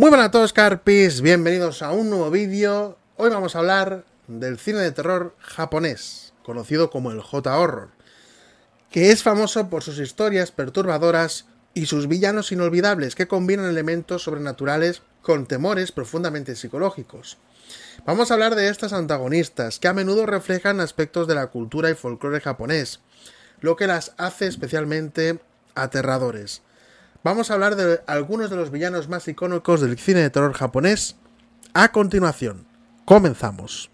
Muy buenas a todos, Carpis. Bienvenidos a un nuevo vídeo. Hoy vamos a hablar del cine de terror japonés, conocido como el J-Horror, que es famoso por sus historias perturbadoras y sus villanos inolvidables que combinan elementos sobrenaturales con temores profundamente psicológicos. Vamos a hablar de estas antagonistas, que a menudo reflejan aspectos de la cultura y folclore japonés, lo que las hace especialmente aterradores. Vamos a hablar de algunos de los villanos más icónicos del cine de terror japonés a continuación. Comenzamos.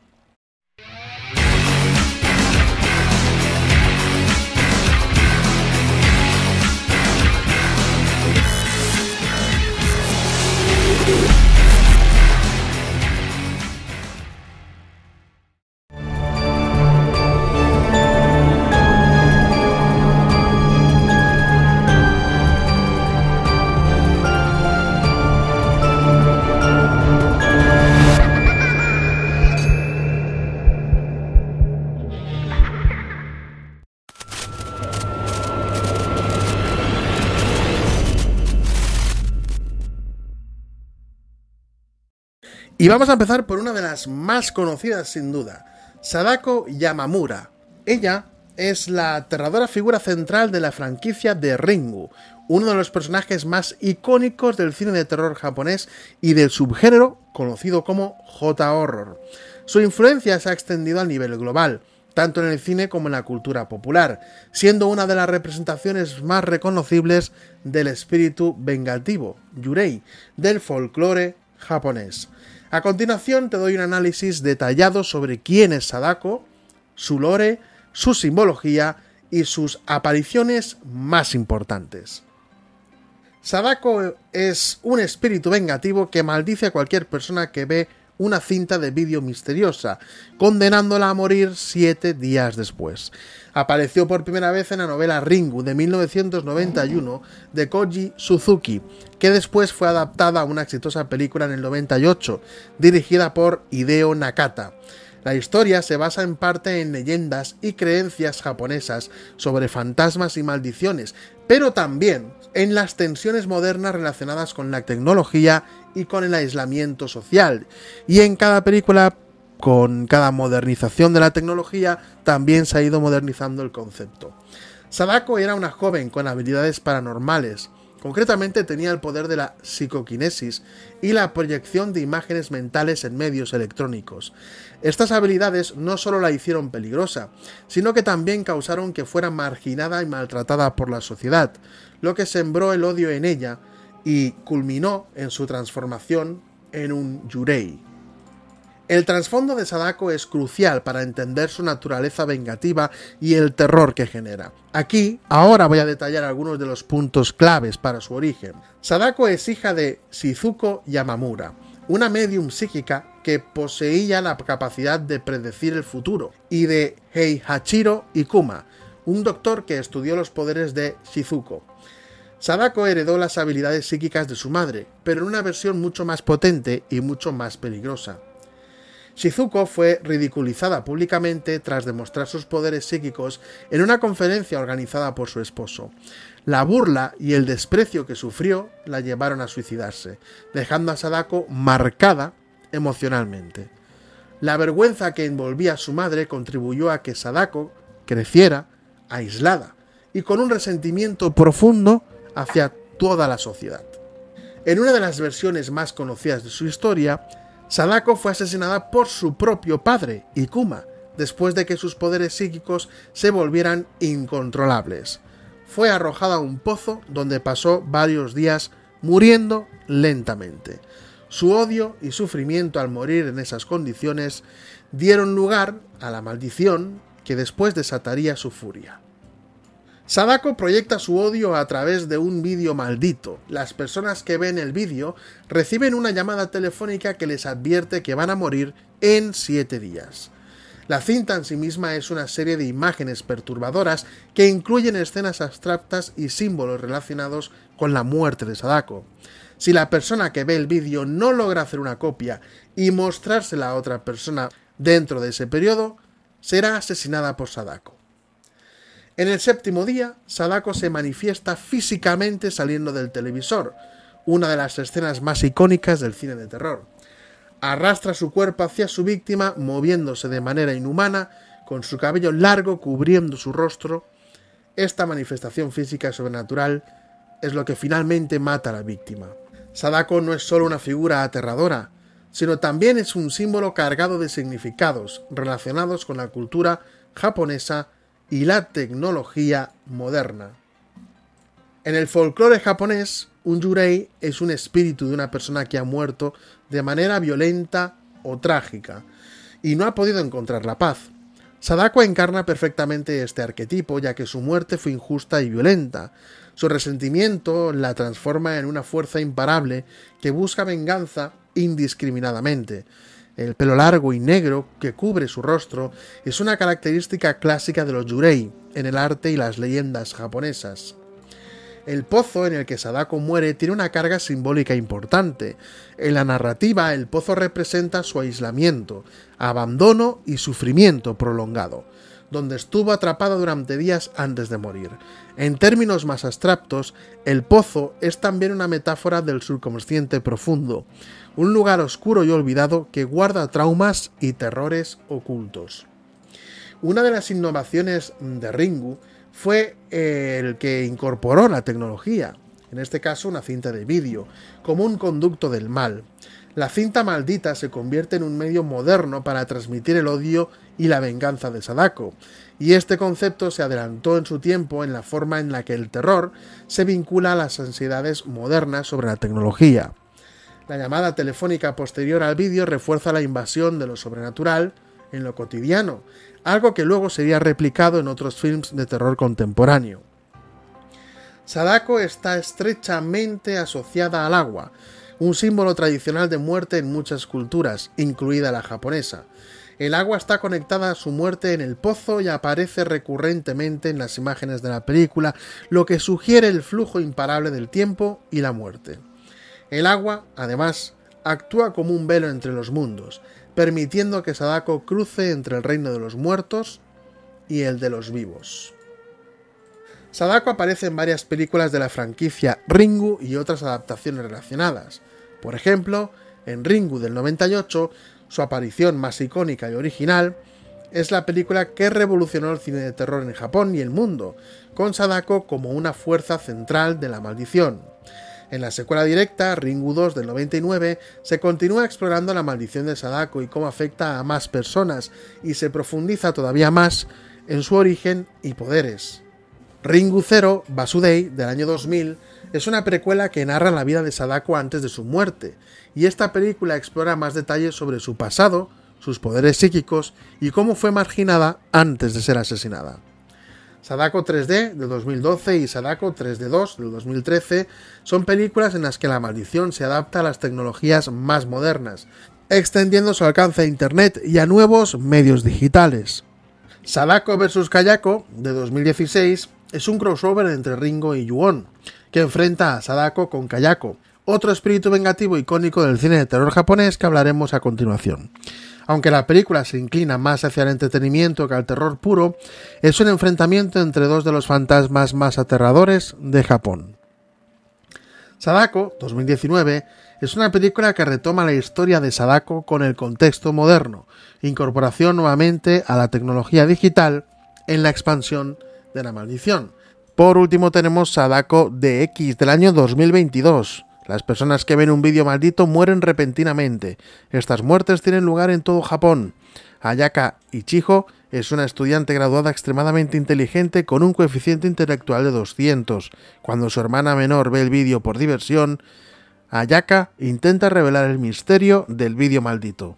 Y vamos a empezar por una de las más conocidas sin duda, Sadako Yamamura. Ella es la aterradora figura central de la franquicia de Ringu, uno de los personajes más icónicos del cine de terror japonés y del subgénero conocido como J-horror. Su influencia se ha extendido a nivel global, tanto en el cine como en la cultura popular, siendo una de las representaciones más reconocibles del espíritu vengativo, yurei, del folclore japonés. A continuación te doy un análisis detallado sobre quién es Sadako, su lore, su simbología y sus apariciones más importantes. Sadako es un espíritu vengativo que maldice a cualquier persona que ve una cinta de vídeo misteriosa, condenándola a morir siete días después apareció por primera vez en la novela Ringu de 1991 de Koji Suzuki, que después fue adaptada a una exitosa película en el 98, dirigida por Hideo Nakata. La historia se basa en parte en leyendas y creencias japonesas sobre fantasmas y maldiciones, pero también en las tensiones modernas relacionadas con la tecnología y con el aislamiento social. Y en cada película con cada modernización de la tecnología también se ha ido modernizando el concepto. Sadako era una joven con habilidades paranormales. Concretamente tenía el poder de la psicoquinesis y la proyección de imágenes mentales en medios electrónicos. Estas habilidades no solo la hicieron peligrosa, sino que también causaron que fuera marginada y maltratada por la sociedad, lo que sembró el odio en ella y culminó en su transformación en un yurei. El trasfondo de Sadako es crucial para entender su naturaleza vengativa y el terror que genera. Aquí, ahora voy a detallar algunos de los puntos claves para su origen. Sadako es hija de Shizuko Yamamura, una medium psíquica que poseía la capacidad de predecir el futuro, y de Heihachiro Ikuma, un doctor que estudió los poderes de Shizuko. Sadako heredó las habilidades psíquicas de su madre, pero en una versión mucho más potente y mucho más peligrosa. Shizuko fue ridiculizada públicamente tras demostrar sus poderes psíquicos en una conferencia organizada por su esposo. La burla y el desprecio que sufrió la llevaron a suicidarse, dejando a Sadako marcada emocionalmente. La vergüenza que envolvía a su madre contribuyó a que Sadako creciera aislada y con un resentimiento profundo hacia toda la sociedad. En una de las versiones más conocidas de su historia, Sadako fue asesinada por su propio padre, Ikuma, después de que sus poderes psíquicos se volvieran incontrolables. Fue arrojada a un pozo donde pasó varios días muriendo lentamente. Su odio y sufrimiento al morir en esas condiciones dieron lugar a la maldición que después desataría su furia. Sadako proyecta su odio a través de un vídeo maldito. Las personas que ven el vídeo reciben una llamada telefónica que les advierte que van a morir en siete días. La cinta en sí misma es una serie de imágenes perturbadoras que incluyen escenas abstractas y símbolos relacionados con la muerte de Sadako. Si la persona que ve el vídeo no logra hacer una copia y mostrársela a otra persona dentro de ese periodo, será asesinada por Sadako. En el séptimo día, Sadako se manifiesta físicamente saliendo del televisor, una de las escenas más icónicas del cine de terror. Arrastra su cuerpo hacia su víctima, moviéndose de manera inhumana, con su cabello largo cubriendo su rostro. Esta manifestación física sobrenatural es lo que finalmente mata a la víctima. Sadako no es solo una figura aterradora, sino también es un símbolo cargado de significados relacionados con la cultura japonesa y la tecnología moderna. En el folclore japonés, un yurei es un espíritu de una persona que ha muerto de manera violenta o trágica y no ha podido encontrar la paz. Sadako encarna perfectamente este arquetipo, ya que su muerte fue injusta y violenta. Su resentimiento la transforma en una fuerza imparable que busca venganza indiscriminadamente. El pelo largo y negro que cubre su rostro es una característica clásica de los yurei en el arte y las leyendas japonesas. El pozo en el que Sadako muere tiene una carga simbólica importante. En la narrativa, el pozo representa su aislamiento, abandono y sufrimiento prolongado donde estuvo atrapada durante días antes de morir. En términos más abstractos, el pozo es también una metáfora del subconsciente profundo, un lugar oscuro y olvidado que guarda traumas y terrores ocultos. Una de las innovaciones de Ringu fue eh, el que incorporó la tecnología, en este caso una cinta de vídeo, como un conducto del mal, la cinta maldita se convierte en un medio moderno para transmitir el odio y la venganza de Sadako, y este concepto se adelantó en su tiempo en la forma en la que el terror se vincula a las ansiedades modernas sobre la tecnología. La llamada telefónica posterior al vídeo refuerza la invasión de lo sobrenatural en lo cotidiano, algo que luego sería replicado en otros films de terror contemporáneo. Sadako está estrechamente asociada al agua, un símbolo tradicional de muerte en muchas culturas, incluida la japonesa. El agua está conectada a su muerte en el pozo y aparece recurrentemente en las imágenes de la película, lo que sugiere el flujo imparable del tiempo y la muerte. El agua, además, actúa como un velo entre los mundos, permitiendo que Sadako cruce entre el reino de los muertos y el de los vivos. Sadako aparece en varias películas de la franquicia Ringu y otras adaptaciones relacionadas. Por ejemplo, en Ringu del 98, su aparición más icónica y original, es la película que revolucionó el cine de terror en Japón y el mundo, con Sadako como una fuerza central de la maldición. En la secuela directa, Ringu 2 del 99, se continúa explorando la maldición de Sadako y cómo afecta a más personas, y se profundiza todavía más en su origen y poderes. Ringu Zero, Basudei, del año 2000, es una precuela que narra la vida de Sadako antes de su muerte, y esta película explora más detalles sobre su pasado, sus poderes psíquicos y cómo fue marginada antes de ser asesinada. Sadako 3D de 2012 y Sadako 3D2 de 2013 son películas en las que la maldición se adapta a las tecnologías más modernas, extendiendo su alcance a Internet y a nuevos medios digitales. Sadako vs. Kayako de 2016 es un crossover entre Ringo y Yuon, que enfrenta a Sadako con Kayako, otro espíritu vengativo icónico del cine de terror japonés que hablaremos a continuación. Aunque la película se inclina más hacia el entretenimiento que al terror puro, es un enfrentamiento entre dos de los fantasmas más aterradores de Japón. Sadako, 2019, es una película que retoma la historia de Sadako con el contexto moderno, incorporación nuevamente a la tecnología digital en la expansión de la maldición. Por último tenemos Sadako DX del año 2022. Las personas que ven un vídeo maldito mueren repentinamente. Estas muertes tienen lugar en todo Japón. Ayaka Ichijo es una estudiante graduada extremadamente inteligente con un coeficiente intelectual de 200. Cuando su hermana menor ve el vídeo por diversión, Ayaka intenta revelar el misterio del vídeo maldito.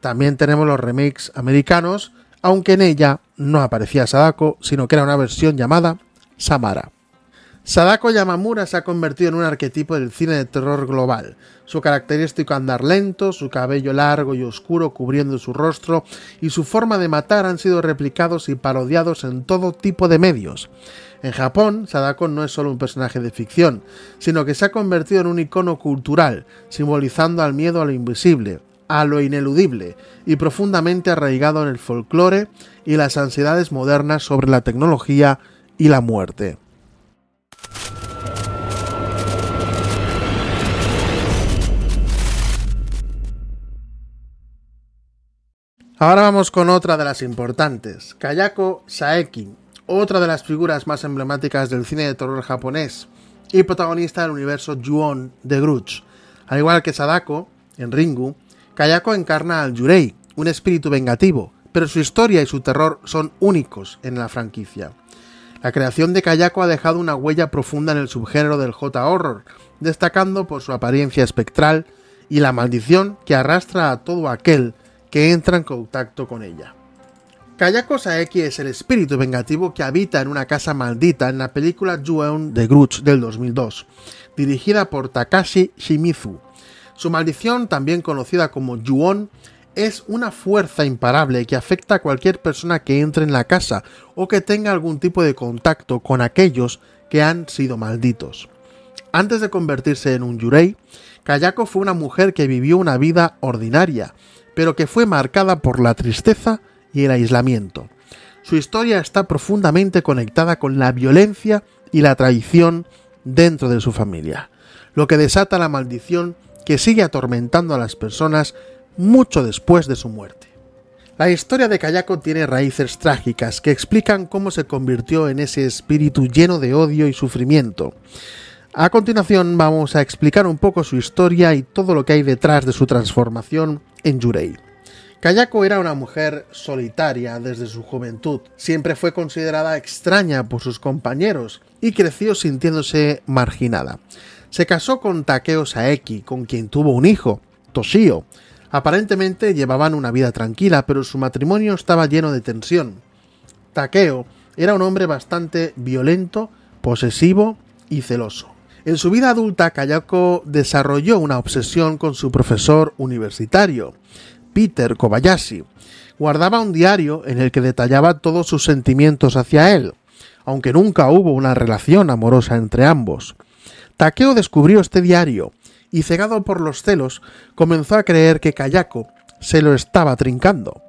También tenemos los remakes americanos aunque en ella no aparecía Sadako, sino que era una versión llamada Samara. Sadako Yamamura se ha convertido en un arquetipo del cine de terror global. Su característico andar lento, su cabello largo y oscuro cubriendo su rostro y su forma de matar han sido replicados y parodiados en todo tipo de medios. En Japón, Sadako no es solo un personaje de ficción, sino que se ha convertido en un icono cultural, simbolizando al miedo a lo invisible, a lo ineludible y profundamente arraigado en el folclore y las ansiedades modernas sobre la tecnología y la muerte. Ahora vamos con otra de las importantes, Kayako Saeki, otra de las figuras más emblemáticas del cine de terror japonés y protagonista del universo Ju-On de Grudge. Al igual que Sadako, en Ringu, Kayako encarna al Yurei, un espíritu vengativo, pero su historia y su terror son únicos en la franquicia. La creación de Kayako ha dejado una huella profunda en el subgénero del J-horror, destacando por su apariencia espectral y la maldición que arrastra a todo aquel que entra en contacto con ella. Kayako Saeki es el espíritu vengativo que habita en una casa maldita en la película Jueon de Grudge del 2002, dirigida por Takashi Shimizu, su maldición, también conocida como Yuon, es una fuerza imparable que afecta a cualquier persona que entre en la casa o que tenga algún tipo de contacto con aquellos que han sido malditos. Antes de convertirse en un Yurei, Kayako fue una mujer que vivió una vida ordinaria, pero que fue marcada por la tristeza y el aislamiento. Su historia está profundamente conectada con la violencia y la traición dentro de su familia, lo que desata la maldición que sigue atormentando a las personas mucho después de su muerte. La historia de Kayako tiene raíces trágicas que explican cómo se convirtió en ese espíritu lleno de odio y sufrimiento. A continuación vamos a explicar un poco su historia y todo lo que hay detrás de su transformación en Yurei. Kayako era una mujer solitaria desde su juventud, siempre fue considerada extraña por sus compañeros y creció sintiéndose marginada. Se casó con Takeo Saeki, con quien tuvo un hijo, Toshio. Aparentemente llevaban una vida tranquila, pero su matrimonio estaba lleno de tensión. Takeo era un hombre bastante violento, posesivo y celoso. En su vida adulta, Kayako desarrolló una obsesión con su profesor universitario, Peter Kobayashi. Guardaba un diario en el que detallaba todos sus sentimientos hacia él, aunque nunca hubo una relación amorosa entre ambos. Takeo descubrió este diario y, cegado por los celos, comenzó a creer que Kayako se lo estaba trincando.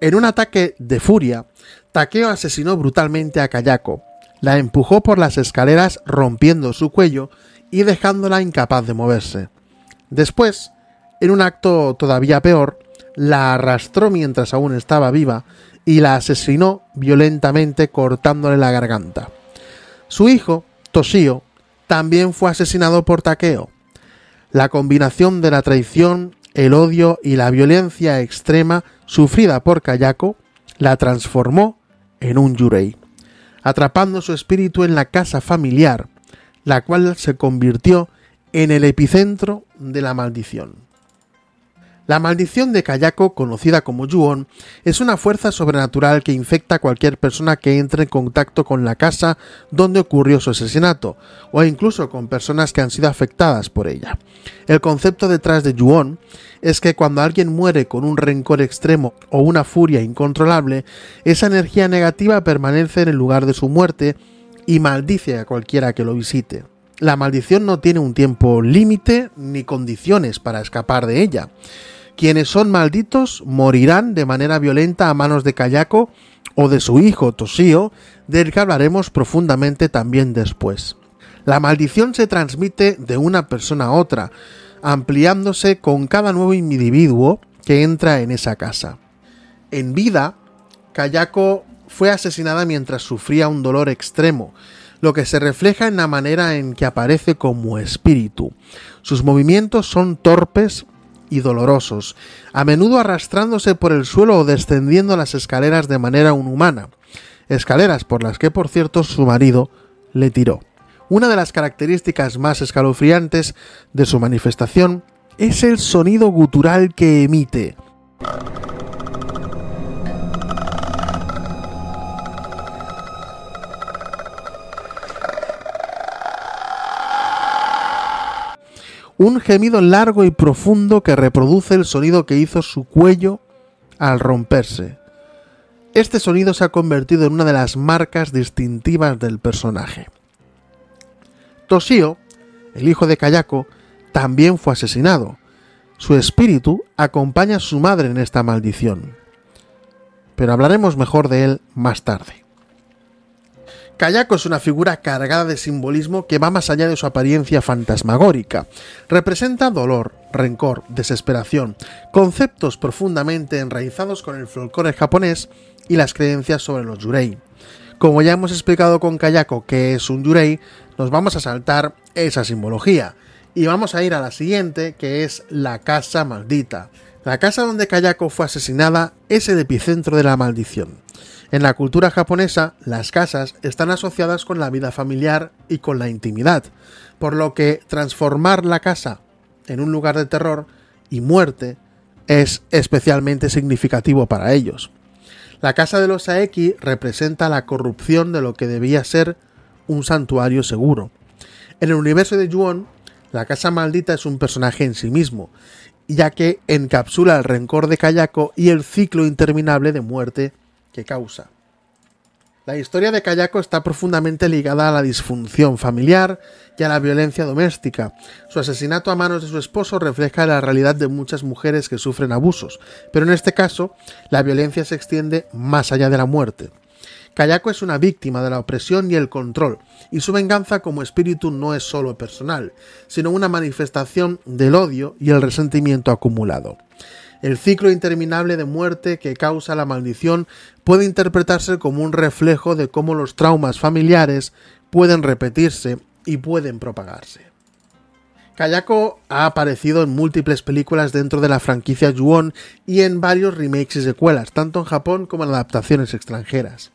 En un ataque de furia, Takeo asesinó brutalmente a Kayako, la empujó por las escaleras rompiendo su cuello y dejándola incapaz de moverse. Después, en un acto todavía peor, la arrastró mientras aún estaba viva y la asesinó violentamente cortándole la garganta. Su hijo, Toshio, también fue asesinado por Taqueo. La combinación de la traición, el odio y la violencia extrema sufrida por Kayako la transformó en un Yurei, atrapando su espíritu en la casa familiar, la cual se convirtió en el epicentro de la maldición. La maldición de Kayako, conocida como Yuon, es una fuerza sobrenatural que infecta a cualquier persona que entre en contacto con la casa donde ocurrió su asesinato, o incluso con personas que han sido afectadas por ella. El concepto detrás de Yuon es que cuando alguien muere con un rencor extremo o una furia incontrolable, esa energía negativa permanece en el lugar de su muerte y maldice a cualquiera que lo visite. La maldición no tiene un tiempo límite ni condiciones para escapar de ella. Quienes son malditos morirán de manera violenta a manos de Kayako o de su hijo Toshio, del que hablaremos profundamente también después. La maldición se transmite de una persona a otra, ampliándose con cada nuevo individuo que entra en esa casa. En vida, Kayako fue asesinada mientras sufría un dolor extremo, lo que se refleja en la manera en que aparece como espíritu. Sus movimientos son torpes y dolorosos, a menudo arrastrándose por el suelo o descendiendo las escaleras de manera inhumana, escaleras por las que, por cierto, su marido le tiró. Una de las características más escalofriantes de su manifestación es el sonido gutural que emite. un gemido largo y profundo que reproduce el sonido que hizo su cuello al romperse. Este sonido se ha convertido en una de las marcas distintivas del personaje. Toshio, el hijo de Kayako, también fue asesinado. Su espíritu acompaña a su madre en esta maldición. Pero hablaremos mejor de él más tarde. Kayako es una figura cargada de simbolismo que va más allá de su apariencia fantasmagórica. Representa dolor, rencor, desesperación, conceptos profundamente enraizados con el folclore japonés y las creencias sobre los yurei. Como ya hemos explicado con Kayako que es un yurei, nos vamos a saltar esa simbología y vamos a ir a la siguiente que es la casa maldita. La casa donde Kayako fue asesinada es el epicentro de la maldición. En la cultura japonesa, las casas están asociadas con la vida familiar y con la intimidad, por lo que transformar la casa en un lugar de terror y muerte es especialmente significativo para ellos. La casa de los Saeki representa la corrupción de lo que debía ser un santuario seguro. En el universo de Yuon, la casa maldita es un personaje en sí mismo, ya que encapsula el rencor de Kayako y el ciclo interminable de muerte que causa. La historia de Kayako está profundamente ligada a la disfunción familiar y a la violencia doméstica. Su asesinato a manos de su esposo refleja la realidad de muchas mujeres que sufren abusos, pero en este caso la violencia se extiende más allá de la muerte. Kayako es una víctima de la opresión y el control, y su venganza como espíritu no es solo personal, sino una manifestación del odio y el resentimiento acumulado. El ciclo interminable de muerte que causa la maldición puede interpretarse como un reflejo de cómo los traumas familiares pueden repetirse y pueden propagarse. Kayako ha aparecido en múltiples películas dentro de la franquicia Ju-On y en varios remakes y secuelas, tanto en Japón como en adaptaciones extranjeras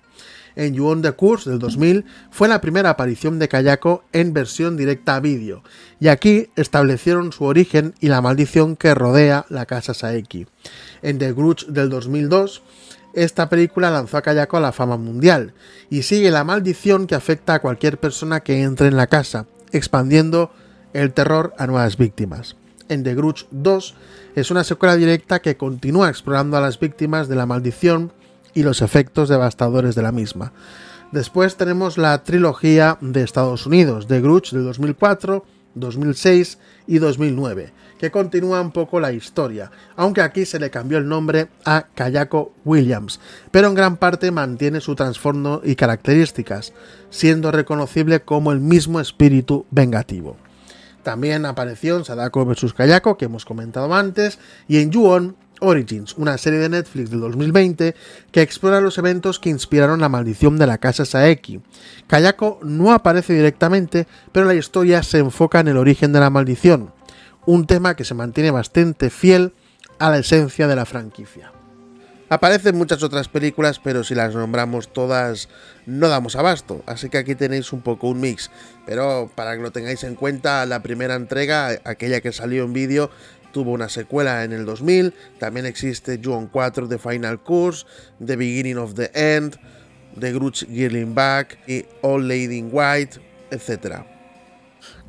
en You on the Course del 2000 fue la primera aparición de Kayako en versión directa a vídeo, y aquí establecieron su origen y la maldición que rodea la casa Saeki. En The Grudge del 2002, esta película lanzó a Kayako a la fama mundial, y sigue la maldición que afecta a cualquier persona que entre en la casa, expandiendo el terror a nuevas víctimas. En The Grudge 2 es una secuela directa que continúa explorando a las víctimas de la maldición y los efectos devastadores de la misma. Después tenemos la trilogía de Estados Unidos, de Grudge del 2004, 2006 y 2009, que continúa un poco la historia, aunque aquí se le cambió el nombre a Kayako Williams, pero en gran parte mantiene su trasfondo y características, siendo reconocible como el mismo espíritu vengativo. También apareció en Sadako vs. Kayako, que hemos comentado antes, y en Yuon, Origins, una serie de Netflix del 2020 que explora los eventos que inspiraron la maldición de la casa Saeki. Kayako no aparece directamente, pero la historia se enfoca en el origen de la maldición, un tema que se mantiene bastante fiel a la esencia de la franquicia. Aparecen muchas otras películas, pero si las nombramos todas no damos abasto, así que aquí tenéis un poco un mix. Pero para que lo tengáis en cuenta, la primera entrega, aquella que salió en vídeo, tuvo una secuela en el 2000, también existe John 4 The Final Course, The Beginning of the End, The Grudge Girling Back y All Lady in White, etc.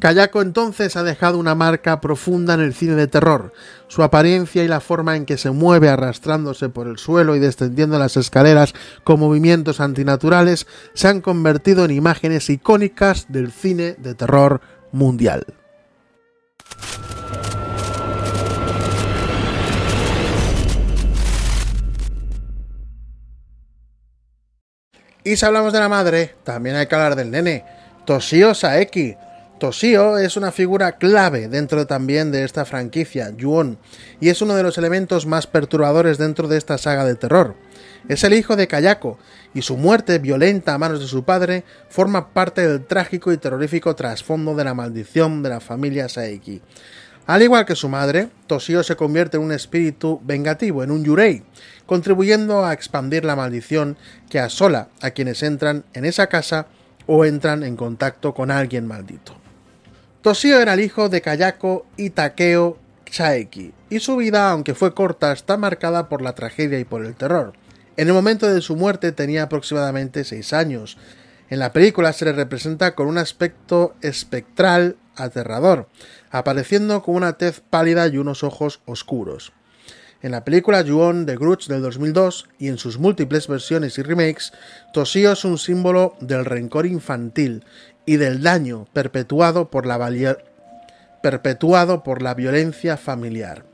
Kayako entonces ha dejado una marca profunda en el cine de terror. Su apariencia y la forma en que se mueve arrastrándose por el suelo y descendiendo las escaleras con movimientos antinaturales se han convertido en imágenes icónicas del cine de terror mundial. Y si hablamos de la madre, también hay que hablar del nene, Toshio Saeki. Toshio es una figura clave dentro también de esta franquicia, Yuon, y es uno de los elementos más perturbadores dentro de esta saga de terror. Es el hijo de Kayako, y su muerte violenta a manos de su padre forma parte del trágico y terrorífico trasfondo de la maldición de la familia Saeki. Al igual que su madre, Toshio se convierte en un espíritu vengativo, en un yurei, contribuyendo a expandir la maldición que asola a quienes entran en esa casa o entran en contacto con alguien maldito. Toshio era el hijo de Kayako y Takeo Chaeki, y su vida, aunque fue corta, está marcada por la tragedia y por el terror. En el momento de su muerte tenía aproximadamente 6 años. En la película se le representa con un aspecto espectral aterrador, apareciendo con una tez pálida y unos ojos oscuros. En la película Ju-on de Grudge del 2002 y en sus múltiples versiones y remakes, Toshio es un símbolo del rencor infantil y del daño perpetuado por la, perpetuado por la violencia familiar.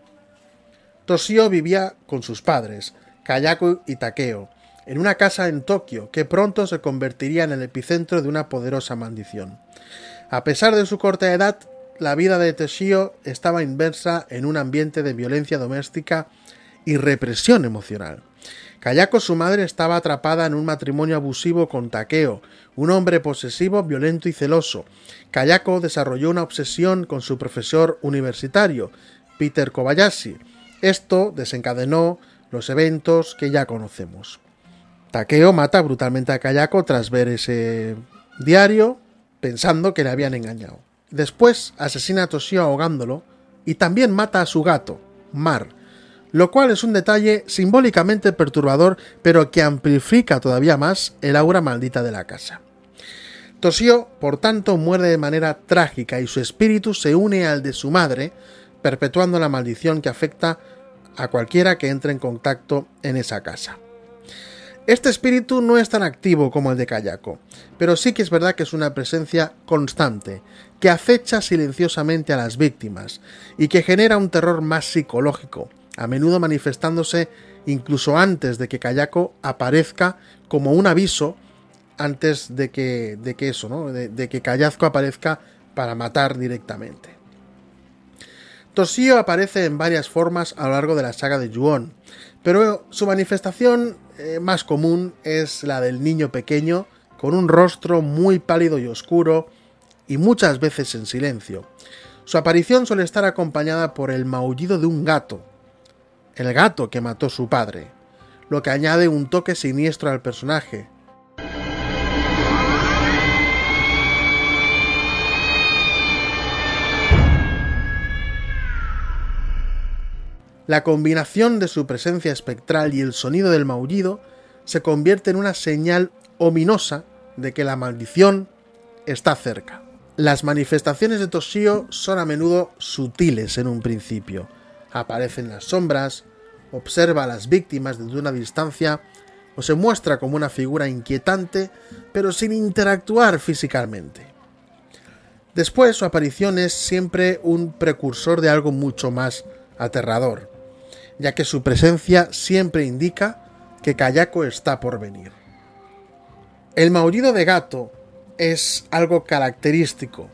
Toshio vivía con sus padres, Kayako y Takeo, en una casa en Tokio que pronto se convertiría en el epicentro de una poderosa maldición. A pesar de su corta edad, la vida de Teshio estaba inversa en un ambiente de violencia doméstica y represión emocional. Kayako, su madre, estaba atrapada en un matrimonio abusivo con Takeo, un hombre posesivo, violento y celoso. Kayako desarrolló una obsesión con su profesor universitario, Peter Kobayashi. Esto desencadenó los eventos que ya conocemos. Takeo mata brutalmente a Kayako tras ver ese diario, pensando que le habían engañado. Después asesina a Toshio ahogándolo y también mata a su gato, Mar, lo cual es un detalle simbólicamente perturbador pero que amplifica todavía más el aura maldita de la casa. Toshio, por tanto, muere de manera trágica y su espíritu se une al de su madre, perpetuando la maldición que afecta a cualquiera que entre en contacto en esa casa. Este espíritu no es tan activo como el de Kayako, pero sí que es verdad que es una presencia constante, que acecha silenciosamente a las víctimas y que genera un terror más psicológico, a menudo manifestándose incluso antes de que Kayako aparezca como un aviso antes de que, de que eso, ¿no? de, que callazco aparezca para matar directamente. Toshio aparece en varias formas a lo largo de la saga de Juon, pero su manifestación eh, más común es la del niño pequeño, con un rostro muy pálido y oscuro, y muchas veces en silencio. Su aparición suele estar acompañada por el maullido de un gato, el gato que mató su padre, lo que añade un toque siniestro al personaje, La combinación de su presencia espectral y el sonido del maullido se convierte en una señal ominosa de que la maldición está cerca. Las manifestaciones de Toshio son a menudo sutiles en un principio. Aparecen las sombras, observa a las víctimas desde una distancia o se muestra como una figura inquietante pero sin interactuar físicamente. Después su aparición es siempre un precursor de algo mucho más aterrador ya que su presencia siempre indica que Kayako está por venir. El maullido de gato es algo característico.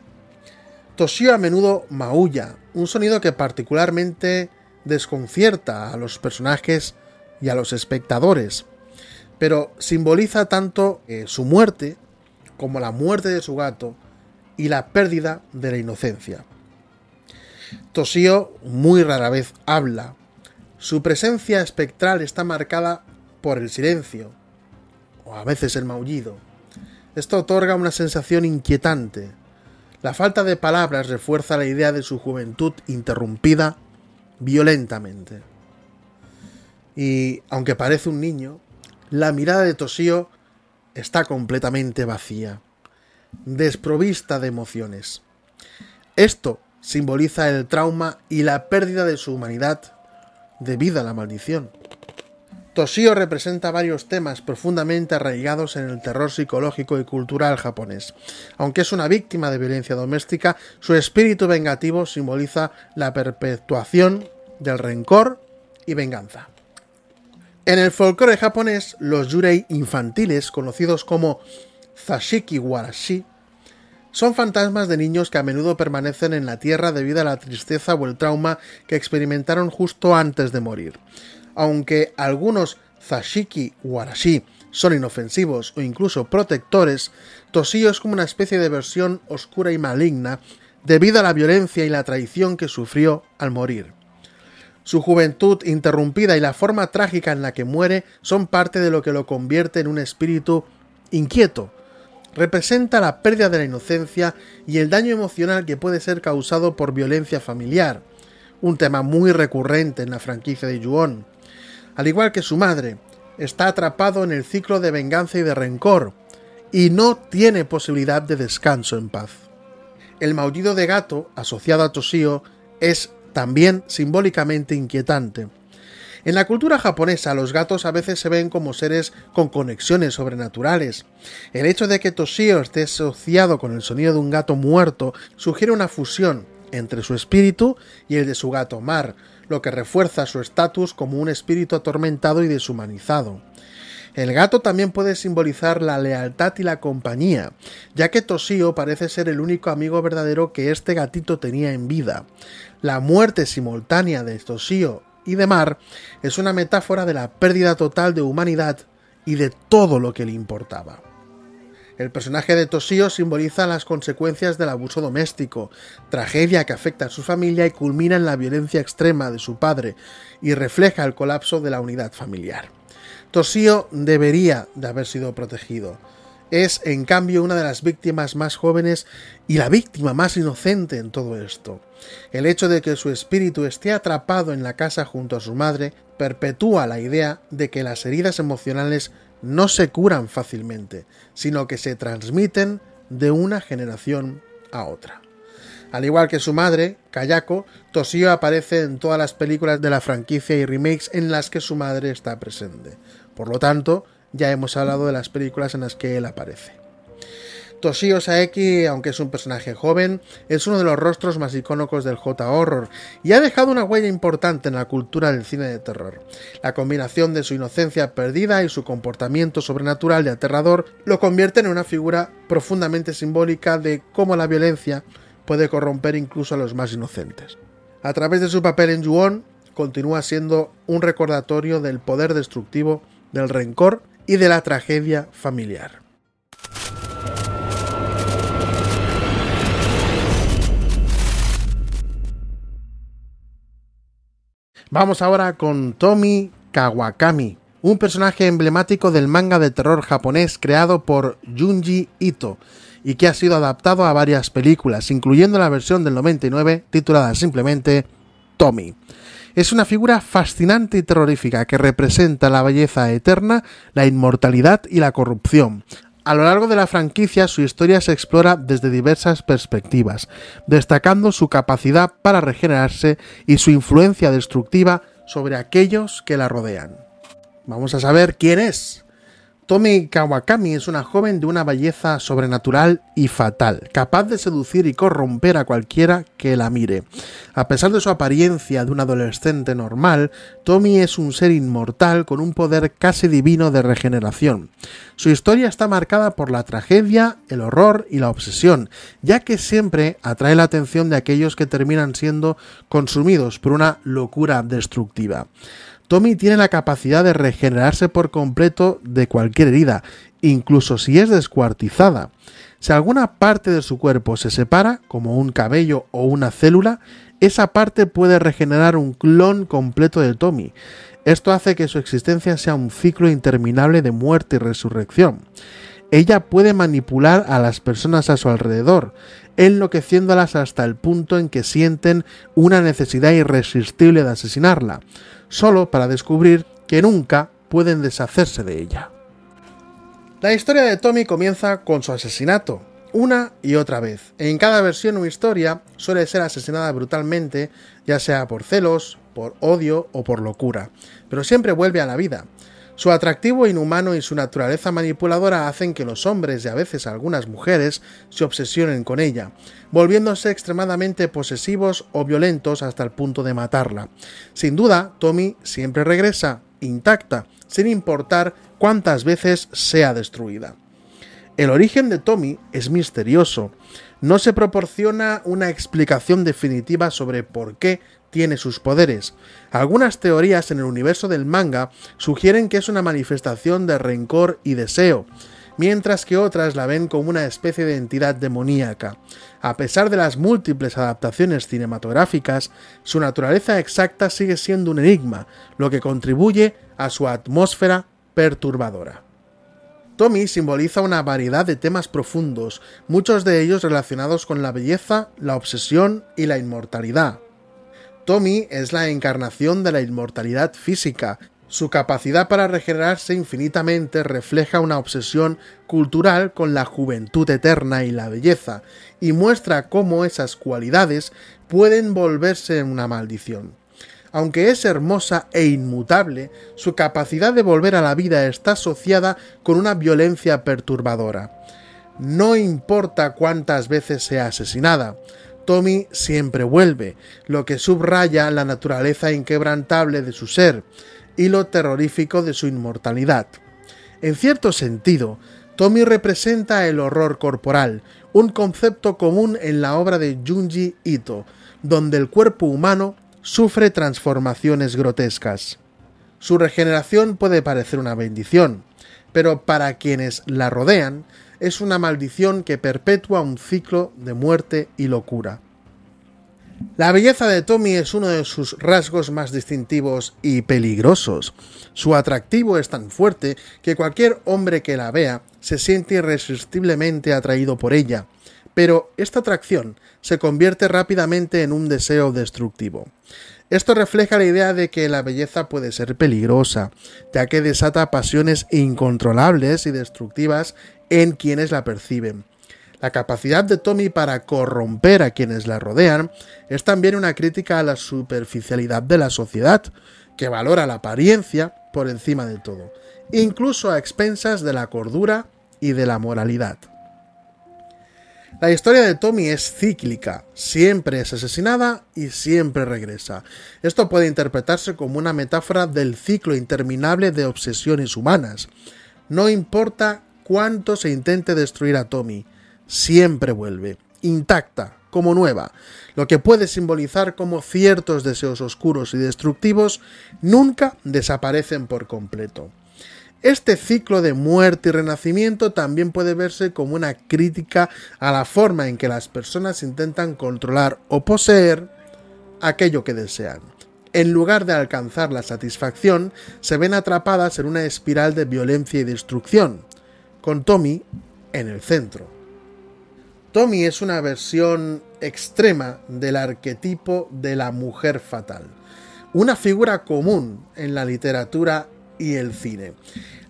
Toshio a menudo maulla, un sonido que particularmente desconcierta a los personajes y a los espectadores, pero simboliza tanto eh, su muerte como la muerte de su gato y la pérdida de la inocencia. Toshio muy rara vez habla, su presencia espectral está marcada por el silencio, o a veces el maullido. Esto otorga una sensación inquietante. La falta de palabras refuerza la idea de su juventud interrumpida violentamente. Y, aunque parece un niño, la mirada de tosío está completamente vacía, desprovista de emociones. Esto simboliza el trauma y la pérdida de su humanidad debido a la maldición. Toshio representa varios temas profundamente arraigados en el terror psicológico y cultural japonés. Aunque es una víctima de violencia doméstica, su espíritu vengativo simboliza la perpetuación del rencor y venganza. En el folclore japonés, los yurei infantiles, conocidos como zashiki warashi, son fantasmas de niños que a menudo permanecen en la Tierra debido a la tristeza o el trauma que experimentaron justo antes de morir. Aunque algunos Zashiki o Arashi son inofensivos o incluso protectores, Toshio es como una especie de versión oscura y maligna debido a la violencia y la traición que sufrió al morir. Su juventud interrumpida y la forma trágica en la que muere son parte de lo que lo convierte en un espíritu inquieto, representa la pérdida de la inocencia y el daño emocional que puede ser causado por violencia familiar, un tema muy recurrente en la franquicia de Yuon. Al igual que su madre, está atrapado en el ciclo de venganza y de rencor, y no tiene posibilidad de descanso en paz. El maullido de gato, asociado a Tosío, es también simbólicamente inquietante en la cultura japonesa los gatos a veces se ven como seres con conexiones sobrenaturales. El hecho de que Toshio esté asociado con el sonido de un gato muerto sugiere una fusión entre su espíritu y el de su gato mar, lo que refuerza su estatus como un espíritu atormentado y deshumanizado. El gato también puede simbolizar la lealtad y la compañía, ya que Toshio parece ser el único amigo verdadero que este gatito tenía en vida. La muerte simultánea de Toshio y de mar es una metáfora de la pérdida total de humanidad y de todo lo que le importaba. El personaje de Toshio simboliza las consecuencias del abuso doméstico, tragedia que afecta a su familia y culmina en la violencia extrema de su padre, y refleja el colapso de la unidad familiar. Tosío debería de haber sido protegido. Es, en cambio, una de las víctimas más jóvenes y la víctima más inocente en todo esto. El hecho de que su espíritu esté atrapado en la casa junto a su madre perpetúa la idea de que las heridas emocionales no se curan fácilmente, sino que se transmiten de una generación a otra. Al igual que su madre, Kayako, Toshio aparece en todas las películas de la franquicia y remakes en las que su madre está presente. Por lo tanto, ya hemos hablado de las películas en las que él aparece. Toshio Saeki, aunque es un personaje joven, es uno de los rostros más icónicos del J-Horror y ha dejado una huella importante en la cultura del cine de terror. La combinación de su inocencia perdida y su comportamiento sobrenatural y aterrador lo convierte en una figura profundamente simbólica de cómo la violencia puede corromper incluso a los más inocentes. A través de su papel en Yuon, continúa siendo un recordatorio del poder destructivo, del rencor y de la tragedia familiar. Vamos ahora con Tommy Kawakami, un personaje emblemático del manga de terror japonés creado por Junji Ito y que ha sido adaptado a varias películas, incluyendo la versión del 99 titulada simplemente Tommy. Es una figura fascinante y terrorífica que representa la belleza eterna, la inmortalidad y la corrupción, a lo largo de la franquicia su historia se explora desde diversas perspectivas, destacando su capacidad para regenerarse y su influencia destructiva sobre aquellos que la rodean. Vamos a saber quién es Tommy Kawakami es una joven de una belleza sobrenatural y fatal, capaz de seducir y corromper a cualquiera que la mire. A pesar de su apariencia de un adolescente normal, Tommy es un ser inmortal con un poder casi divino de regeneración. Su historia está marcada por la tragedia, el horror y la obsesión, ya que siempre atrae la atención de aquellos que terminan siendo consumidos por una locura destructiva. Tommy tiene la capacidad de regenerarse por completo de cualquier herida, incluso si es descuartizada. Si alguna parte de su cuerpo se separa, como un cabello o una célula, esa parte puede regenerar un clon completo de Tommy. Esto hace que su existencia sea un ciclo interminable de muerte y resurrección. Ella puede manipular a las personas a su alrededor, enloqueciéndolas hasta el punto en que sienten una necesidad irresistible de asesinarla, solo para descubrir que nunca pueden deshacerse de ella. La historia de Tommy comienza con su asesinato, una y otra vez. En cada versión o historia suele ser asesinada brutalmente, ya sea por celos, por odio o por locura, pero siempre vuelve a la vida. Su atractivo inhumano y su naturaleza manipuladora hacen que los hombres y a veces algunas mujeres se obsesionen con ella, volviéndose extremadamente posesivos o violentos hasta el punto de matarla. Sin duda, Tommy siempre regresa, intacta, sin importar cuántas veces sea destruida. El origen de Tommy es misterioso. No se proporciona una explicación definitiva sobre por qué tiene sus poderes. Algunas teorías en el universo del manga sugieren que es una manifestación de rencor y deseo, mientras que otras la ven como una especie de entidad demoníaca. A pesar de las múltiples adaptaciones cinematográficas, su naturaleza exacta sigue siendo un enigma, lo que contribuye a su atmósfera perturbadora. Tommy simboliza una variedad de temas profundos, muchos de ellos relacionados con la belleza, la obsesión y la inmortalidad. Tommy es la encarnación de la inmortalidad física. Su capacidad para regenerarse infinitamente refleja una obsesión cultural con la juventud eterna y la belleza, y muestra cómo esas cualidades pueden volverse en una maldición. Aunque es hermosa e inmutable, su capacidad de volver a la vida está asociada con una violencia perturbadora. No importa cuántas veces sea asesinada, Tommy siempre vuelve, lo que subraya la naturaleza inquebrantable de su ser y lo terrorífico de su inmortalidad. En cierto sentido, Tommy representa el horror corporal, un concepto común en la obra de Junji Ito, donde el cuerpo humano sufre transformaciones grotescas. Su regeneración puede parecer una bendición, pero para quienes la rodean, es una maldición que perpetúa un ciclo de muerte y locura. La belleza de Tommy es uno de sus rasgos más distintivos y peligrosos. Su atractivo es tan fuerte que cualquier hombre que la vea se siente irresistiblemente atraído por ella, pero esta atracción se convierte rápidamente en un deseo destructivo. Esto refleja la idea de que la belleza puede ser peligrosa, ya que desata pasiones incontrolables y destructivas en quienes la perciben. La capacidad de Tommy para corromper a quienes la rodean es también una crítica a la superficialidad de la sociedad, que valora la apariencia por encima de todo, incluso a expensas de la cordura y de la moralidad. La historia de Tommy es cíclica, siempre es asesinada y siempre regresa. Esto puede interpretarse como una metáfora del ciclo interminable de obsesiones humanas. No importa cuanto se intente destruir a Tommy. Siempre vuelve, intacta, como nueva, lo que puede simbolizar como ciertos deseos oscuros y destructivos nunca desaparecen por completo. Este ciclo de muerte y renacimiento también puede verse como una crítica a la forma en que las personas intentan controlar o poseer aquello que desean. En lugar de alcanzar la satisfacción, se ven atrapadas en una espiral de violencia y destrucción, con Tommy en el centro. Tommy es una versión extrema del arquetipo de la mujer fatal, una figura común en la literatura y el cine.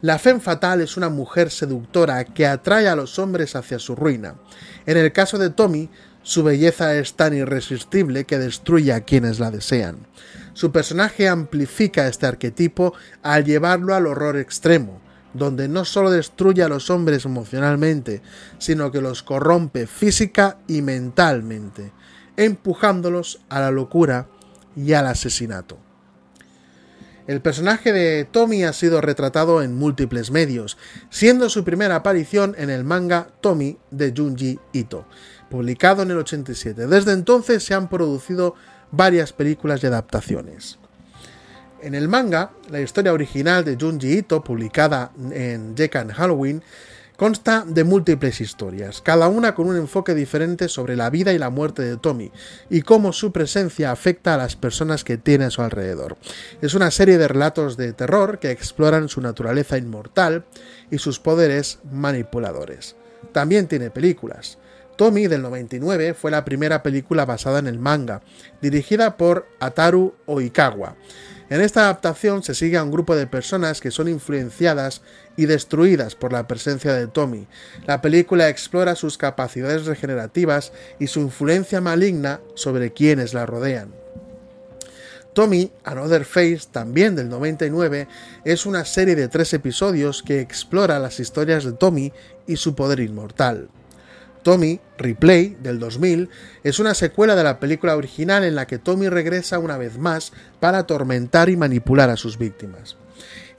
La femme fatal es una mujer seductora que atrae a los hombres hacia su ruina. En el caso de Tommy, su belleza es tan irresistible que destruye a quienes la desean. Su personaje amplifica este arquetipo al llevarlo al horror extremo, donde no solo destruye a los hombres emocionalmente, sino que los corrompe física y mentalmente, empujándolos a la locura y al asesinato. El personaje de Tommy ha sido retratado en múltiples medios, siendo su primera aparición en el manga Tommy de Junji Ito, publicado en el 87. Desde entonces se han producido varias películas y adaptaciones. En el manga, la historia original de Junji Ito, publicada en Jekan Halloween, consta de múltiples historias, cada una con un enfoque diferente sobre la vida y la muerte de Tommy y cómo su presencia afecta a las personas que tiene a su alrededor. Es una serie de relatos de terror que exploran su naturaleza inmortal y sus poderes manipuladores. También tiene películas. Tommy del 99 fue la primera película basada en el manga, dirigida por Ataru Oikawa. En esta adaptación se sigue a un grupo de personas que son influenciadas y destruidas por la presencia de Tommy. La película explora sus capacidades regenerativas y su influencia maligna sobre quienes la rodean. Tommy, Another Face, también del 99, es una serie de tres episodios que explora las historias de Tommy y su poder inmortal. Tommy, Replay, del 2000, es una secuela de la película original en la que Tommy regresa una vez más para atormentar y manipular a sus víctimas.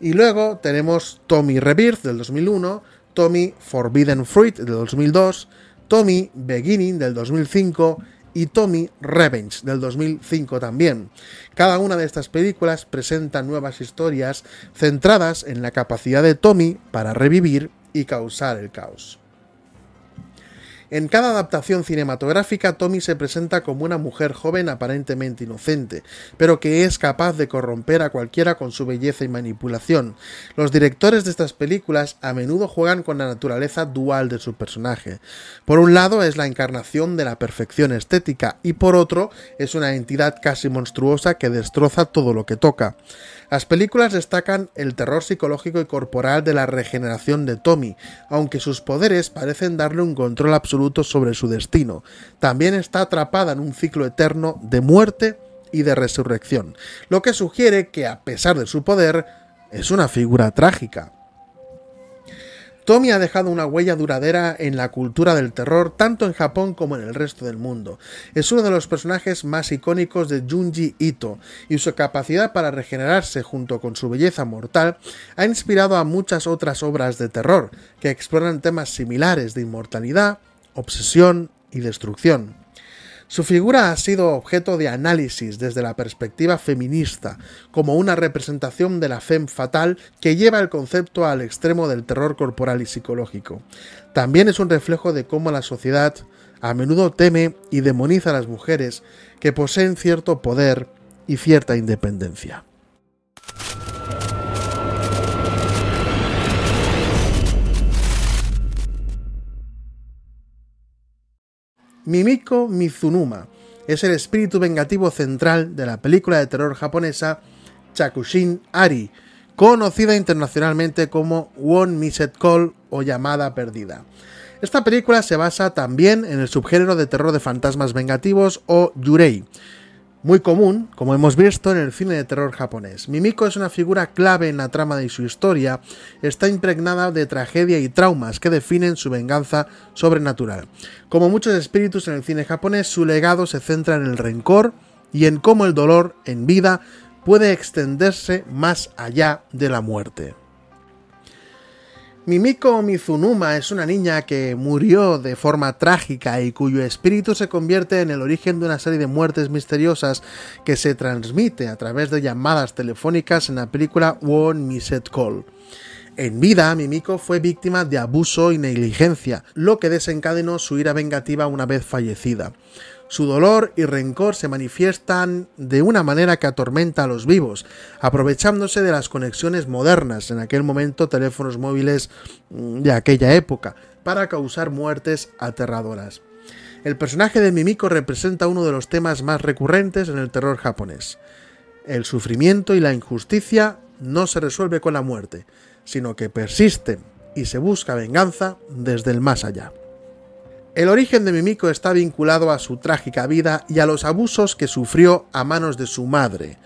Y luego tenemos Tommy Rebirth, del 2001, Tommy Forbidden Fruit, del 2002, Tommy Beginning, del 2005, y Tommy Revenge del 2005 también. Cada una de estas películas presenta nuevas historias centradas en la capacidad de Tommy para revivir y causar el caos. En cada adaptación cinematográfica, Tommy se presenta como una mujer joven aparentemente inocente, pero que es capaz de corromper a cualquiera con su belleza y manipulación. Los directores de estas películas a menudo juegan con la naturaleza dual de su personaje. Por un lado es la encarnación de la perfección estética y por otro es una entidad casi monstruosa que destroza todo lo que toca. Las películas destacan el terror psicológico y corporal de la regeneración de Tommy, aunque sus poderes parecen darle un control absoluto sobre su destino. También está atrapada en un ciclo eterno de muerte y de resurrección, lo que sugiere que a pesar de su poder, es una figura trágica. Tommy ha dejado una huella duradera en la cultura del terror, tanto en Japón como en el resto del mundo. Es uno de los personajes más icónicos de Junji Ito, y su capacidad para regenerarse junto con su belleza mortal ha inspirado a muchas otras obras de terror, que exploran temas similares de inmortalidad, obsesión y destrucción. Su figura ha sido objeto de análisis desde la perspectiva feminista, como una representación de la fem fatal que lleva el concepto al extremo del terror corporal y psicológico. También es un reflejo de cómo la sociedad a menudo teme y demoniza a las mujeres que poseen cierto poder y cierta independencia. Mimiko Mizunuma. Es el espíritu vengativo central de la película de terror japonesa Chakushin Ari, conocida internacionalmente como One Missed Call o Llamada Perdida. Esta película se basa también en el subgénero de terror de fantasmas vengativos o Yurei, muy común, como hemos visto en el cine de terror japonés. Mimiko es una figura clave en la trama de su historia, está impregnada de tragedia y traumas que definen su venganza sobrenatural. Como muchos espíritus en el cine japonés, su legado se centra en el rencor y en cómo el dolor en vida puede extenderse más allá de la muerte. Mimiko Mizunuma es una niña que murió de forma trágica y cuyo espíritu se convierte en el origen de una serie de muertes misteriosas que se transmite a través de llamadas telefónicas en la película One Missed Call. En vida, Mimiko fue víctima de abuso y negligencia, lo que desencadenó su ira vengativa una vez fallecida. Su dolor y rencor se manifiestan de una manera que atormenta a los vivos, aprovechándose de las conexiones modernas, en aquel momento teléfonos móviles mm, de aquella época, para causar muertes aterradoras. El personaje de Mimiko representa uno de los temas más recurrentes en el terror japonés. El sufrimiento y la injusticia no se resuelve con la muerte, sino que persisten y se busca venganza desde el más allá. El origen de Mimiko está vinculado a su trágica vida y a los abusos que sufrió a manos de su madre.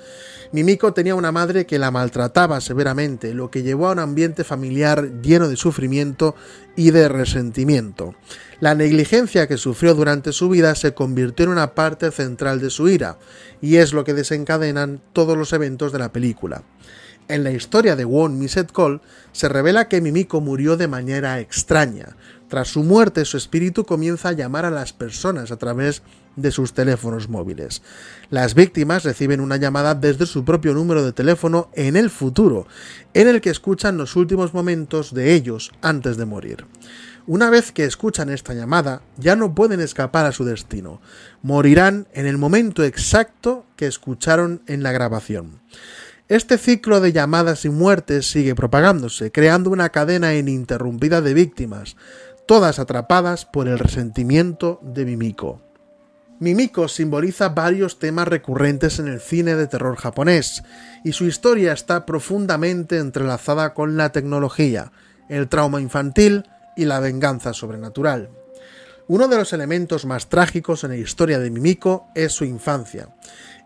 Mimiko tenía una madre que la maltrataba severamente, lo que llevó a un ambiente familiar lleno de sufrimiento y de resentimiento. La negligencia que sufrió durante su vida se convirtió en una parte central de su ira, y es lo que desencadenan todos los eventos de la película. En la historia de One Missed Call se revela que Mimiko murió de manera extraña, tras su muerte, su espíritu comienza a llamar a las personas a través de sus teléfonos móviles. Las víctimas reciben una llamada desde su propio número de teléfono en el futuro, en el que escuchan los últimos momentos de ellos antes de morir. Una vez que escuchan esta llamada, ya no pueden escapar a su destino. Morirán en el momento exacto que escucharon en la grabación. Este ciclo de llamadas y muertes sigue propagándose, creando una cadena ininterrumpida de víctimas, todas atrapadas por el resentimiento de Mimiko. Mimiko simboliza varios temas recurrentes en el cine de terror japonés, y su historia está profundamente entrelazada con la tecnología, el trauma infantil y la venganza sobrenatural. Uno de los elementos más trágicos en la historia de Mimiko es su infancia,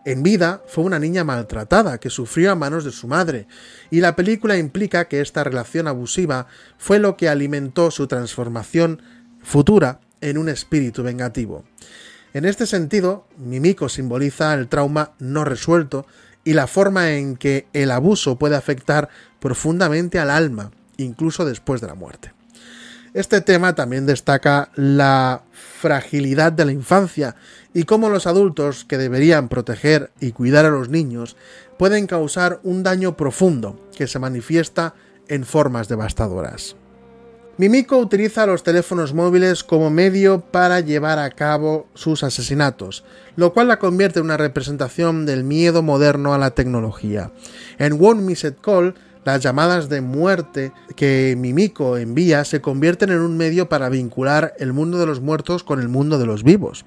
en vida fue una niña maltratada que sufrió a manos de su madre, y la película implica que esta relación abusiva fue lo que alimentó su transformación futura en un espíritu vengativo. En este sentido, Mimiko simboliza el trauma no resuelto y la forma en que el abuso puede afectar profundamente al alma, incluso después de la muerte. Este tema también destaca la fragilidad de la infancia y cómo los adultos que deberían proteger y cuidar a los niños pueden causar un daño profundo que se manifiesta en formas devastadoras. Mimiko utiliza los teléfonos móviles como medio para llevar a cabo sus asesinatos, lo cual la convierte en una representación del miedo moderno a la tecnología. En One Missed Call, las llamadas de muerte que Mimiko envía se convierten en un medio para vincular el mundo de los muertos con el mundo de los vivos.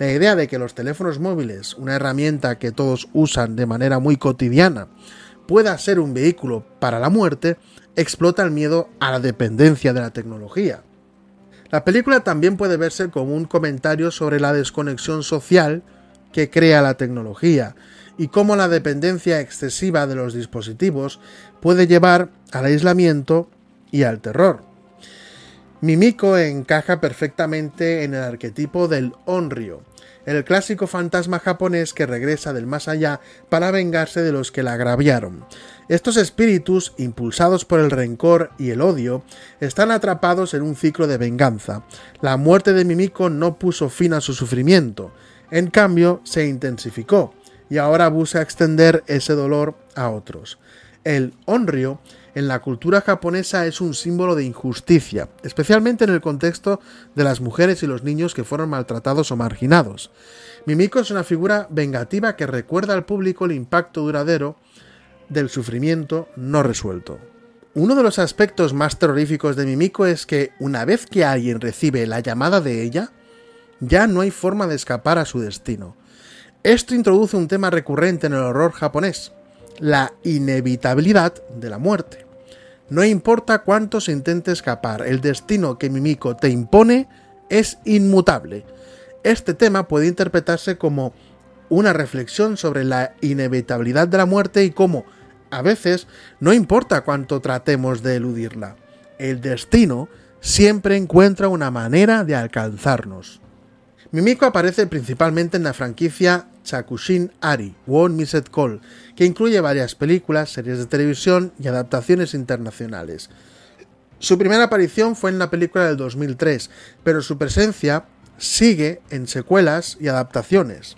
La idea de que los teléfonos móviles, una herramienta que todos usan de manera muy cotidiana, pueda ser un vehículo para la muerte, explota el miedo a la dependencia de la tecnología. La película también puede verse como un comentario sobre la desconexión social que crea la tecnología y cómo la dependencia excesiva de los dispositivos puede llevar al aislamiento y al terror. Mimico encaja perfectamente en el arquetipo del onryo, el clásico fantasma japonés que regresa del más allá para vengarse de los que la agraviaron. Estos espíritus, impulsados por el rencor y el odio, están atrapados en un ciclo de venganza. La muerte de Mimiko no puso fin a su sufrimiento, en cambio se intensificó, y ahora busca extender ese dolor a otros. El Onryo en la cultura japonesa es un símbolo de injusticia, especialmente en el contexto de las mujeres y los niños que fueron maltratados o marginados. Mimiko es una figura vengativa que recuerda al público el impacto duradero del sufrimiento no resuelto. Uno de los aspectos más terroríficos de Mimiko es que una vez que alguien recibe la llamada de ella, ya no hay forma de escapar a su destino. Esto introduce un tema recurrente en el horror japonés, la inevitabilidad de la muerte. No importa cuánto se intente escapar, el destino que Mimiko te impone es inmutable. Este tema puede interpretarse como una reflexión sobre la inevitabilidad de la muerte y cómo, a veces, no importa cuánto tratemos de eludirla, el destino siempre encuentra una manera de alcanzarnos. Mimiko aparece principalmente en la franquicia Chakushin Ari, One Missed Call, que incluye varias películas, series de televisión y adaptaciones internacionales. Su primera aparición fue en la película del 2003, pero su presencia sigue en secuelas y adaptaciones.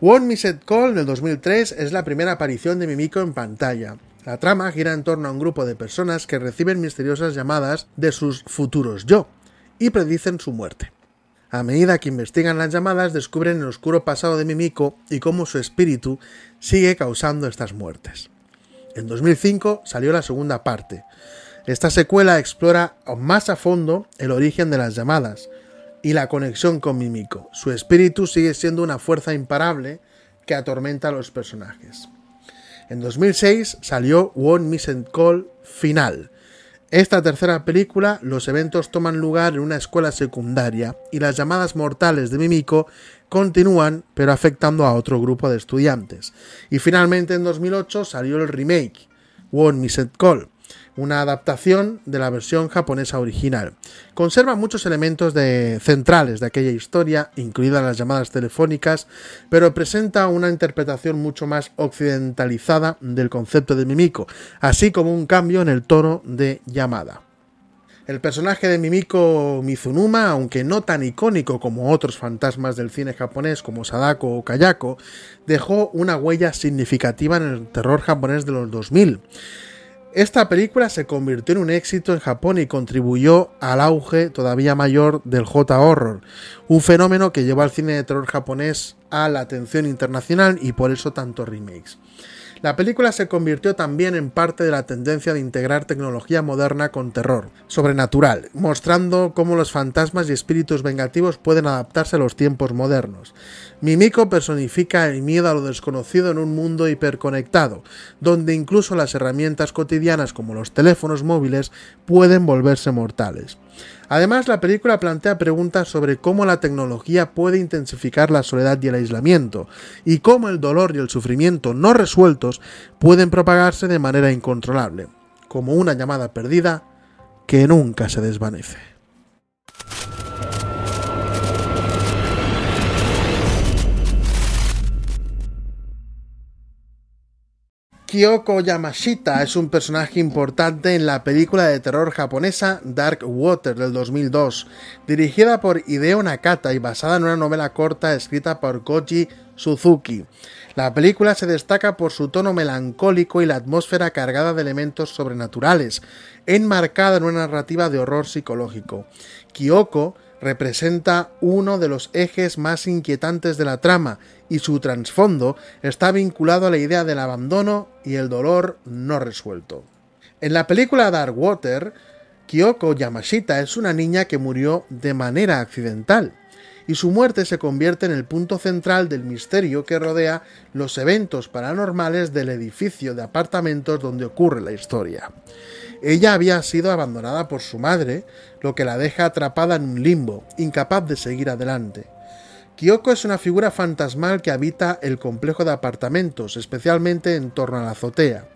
One Missed Call del 2003 es la primera aparición de Mimiko en pantalla. La trama gira en torno a un grupo de personas que reciben misteriosas llamadas de sus futuros yo y predicen su muerte. A medida que investigan las llamadas, descubren el oscuro pasado de Mimiko y cómo su espíritu sigue causando estas muertes. En 2005 salió la segunda parte. Esta secuela explora más a fondo el origen de las llamadas y la conexión con Mimiko. Su espíritu sigue siendo una fuerza imparable que atormenta a los personajes. En 2006 salió One and Call Final, esta tercera película, los eventos toman lugar en una escuela secundaria y las llamadas mortales de Mimiko continúan pero afectando a otro grupo de estudiantes. Y finalmente en 2008 salió el remake, One Missed Call, una adaptación de la versión japonesa original. Conserva muchos elementos centrales de aquella historia, incluidas las llamadas telefónicas, pero presenta una interpretación mucho más occidentalizada del concepto de Mimiko, así como un cambio en el tono de llamada. El personaje de Mimiko Mizunuma, aunque no tan icónico como otros fantasmas del cine japonés como Sadako o Kayako, dejó una huella significativa en el terror japonés de los 2000. Esta película se convirtió en un éxito en Japón y contribuyó al auge todavía mayor del J-Horror, un fenómeno que llevó al cine de terror japonés a la atención internacional y por eso tantos remakes. La película se convirtió también en parte de la tendencia de integrar tecnología moderna con terror, sobrenatural, mostrando cómo los fantasmas y espíritus vengativos pueden adaptarse a los tiempos modernos. Mimico personifica el miedo a lo desconocido en un mundo hiperconectado, donde incluso las herramientas cotidianas como los teléfonos móviles pueden volverse mortales. Además, la película plantea preguntas sobre cómo la tecnología puede intensificar la soledad y el aislamiento, y cómo el dolor y el sufrimiento no resueltos pueden propagarse de manera incontrolable, como una llamada perdida que nunca se desvanece. Kyoko Yamashita es un personaje importante en la película de terror japonesa Dark Water del 2002, dirigida por Hideo Nakata y basada en una novela corta escrita por Koji Suzuki. La película se destaca por su tono melancólico y la atmósfera cargada de elementos sobrenaturales, enmarcada en una narrativa de horror psicológico. Kyoko representa uno de los ejes más inquietantes de la trama y su trasfondo está vinculado a la idea del abandono y el dolor no resuelto. En la película Dark Water, Kyoko Yamashita es una niña que murió de manera accidental, y su muerte se convierte en el punto central del misterio que rodea los eventos paranormales del edificio de apartamentos donde ocurre la historia. Ella había sido abandonada por su madre, lo que la deja atrapada en un limbo, incapaz de seguir adelante. Kyoko es una figura fantasmal que habita el complejo de apartamentos, especialmente en torno a la azotea,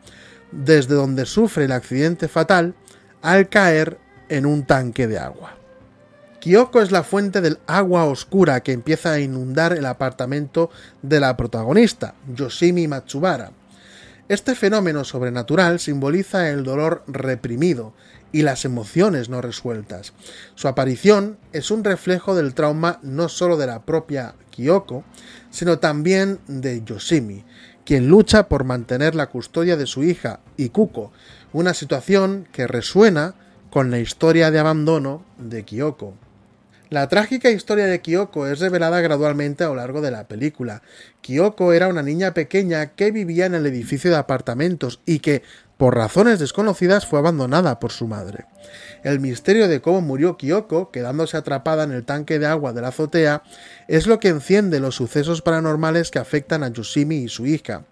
desde donde sufre el accidente fatal al caer en un tanque de agua. Kyoko es la fuente del agua oscura que empieza a inundar el apartamento de la protagonista, Yoshimi Matsubara. Este fenómeno sobrenatural simboliza el dolor reprimido, y las emociones no resueltas. Su aparición es un reflejo del trauma no solo de la propia Kyoko, sino también de Yoshimi, quien lucha por mantener la custodia de su hija, Ikuko, una situación que resuena con la historia de abandono de Kyoko. La trágica historia de Kyoko es revelada gradualmente a lo largo de la película. Kyoko era una niña pequeña que vivía en el edificio de apartamentos y que, por razones desconocidas fue abandonada por su madre. El misterio de cómo murió Kyoko, quedándose atrapada en el tanque de agua de la azotea, es lo que enciende los sucesos paranormales que afectan a Yoshimi y su hija.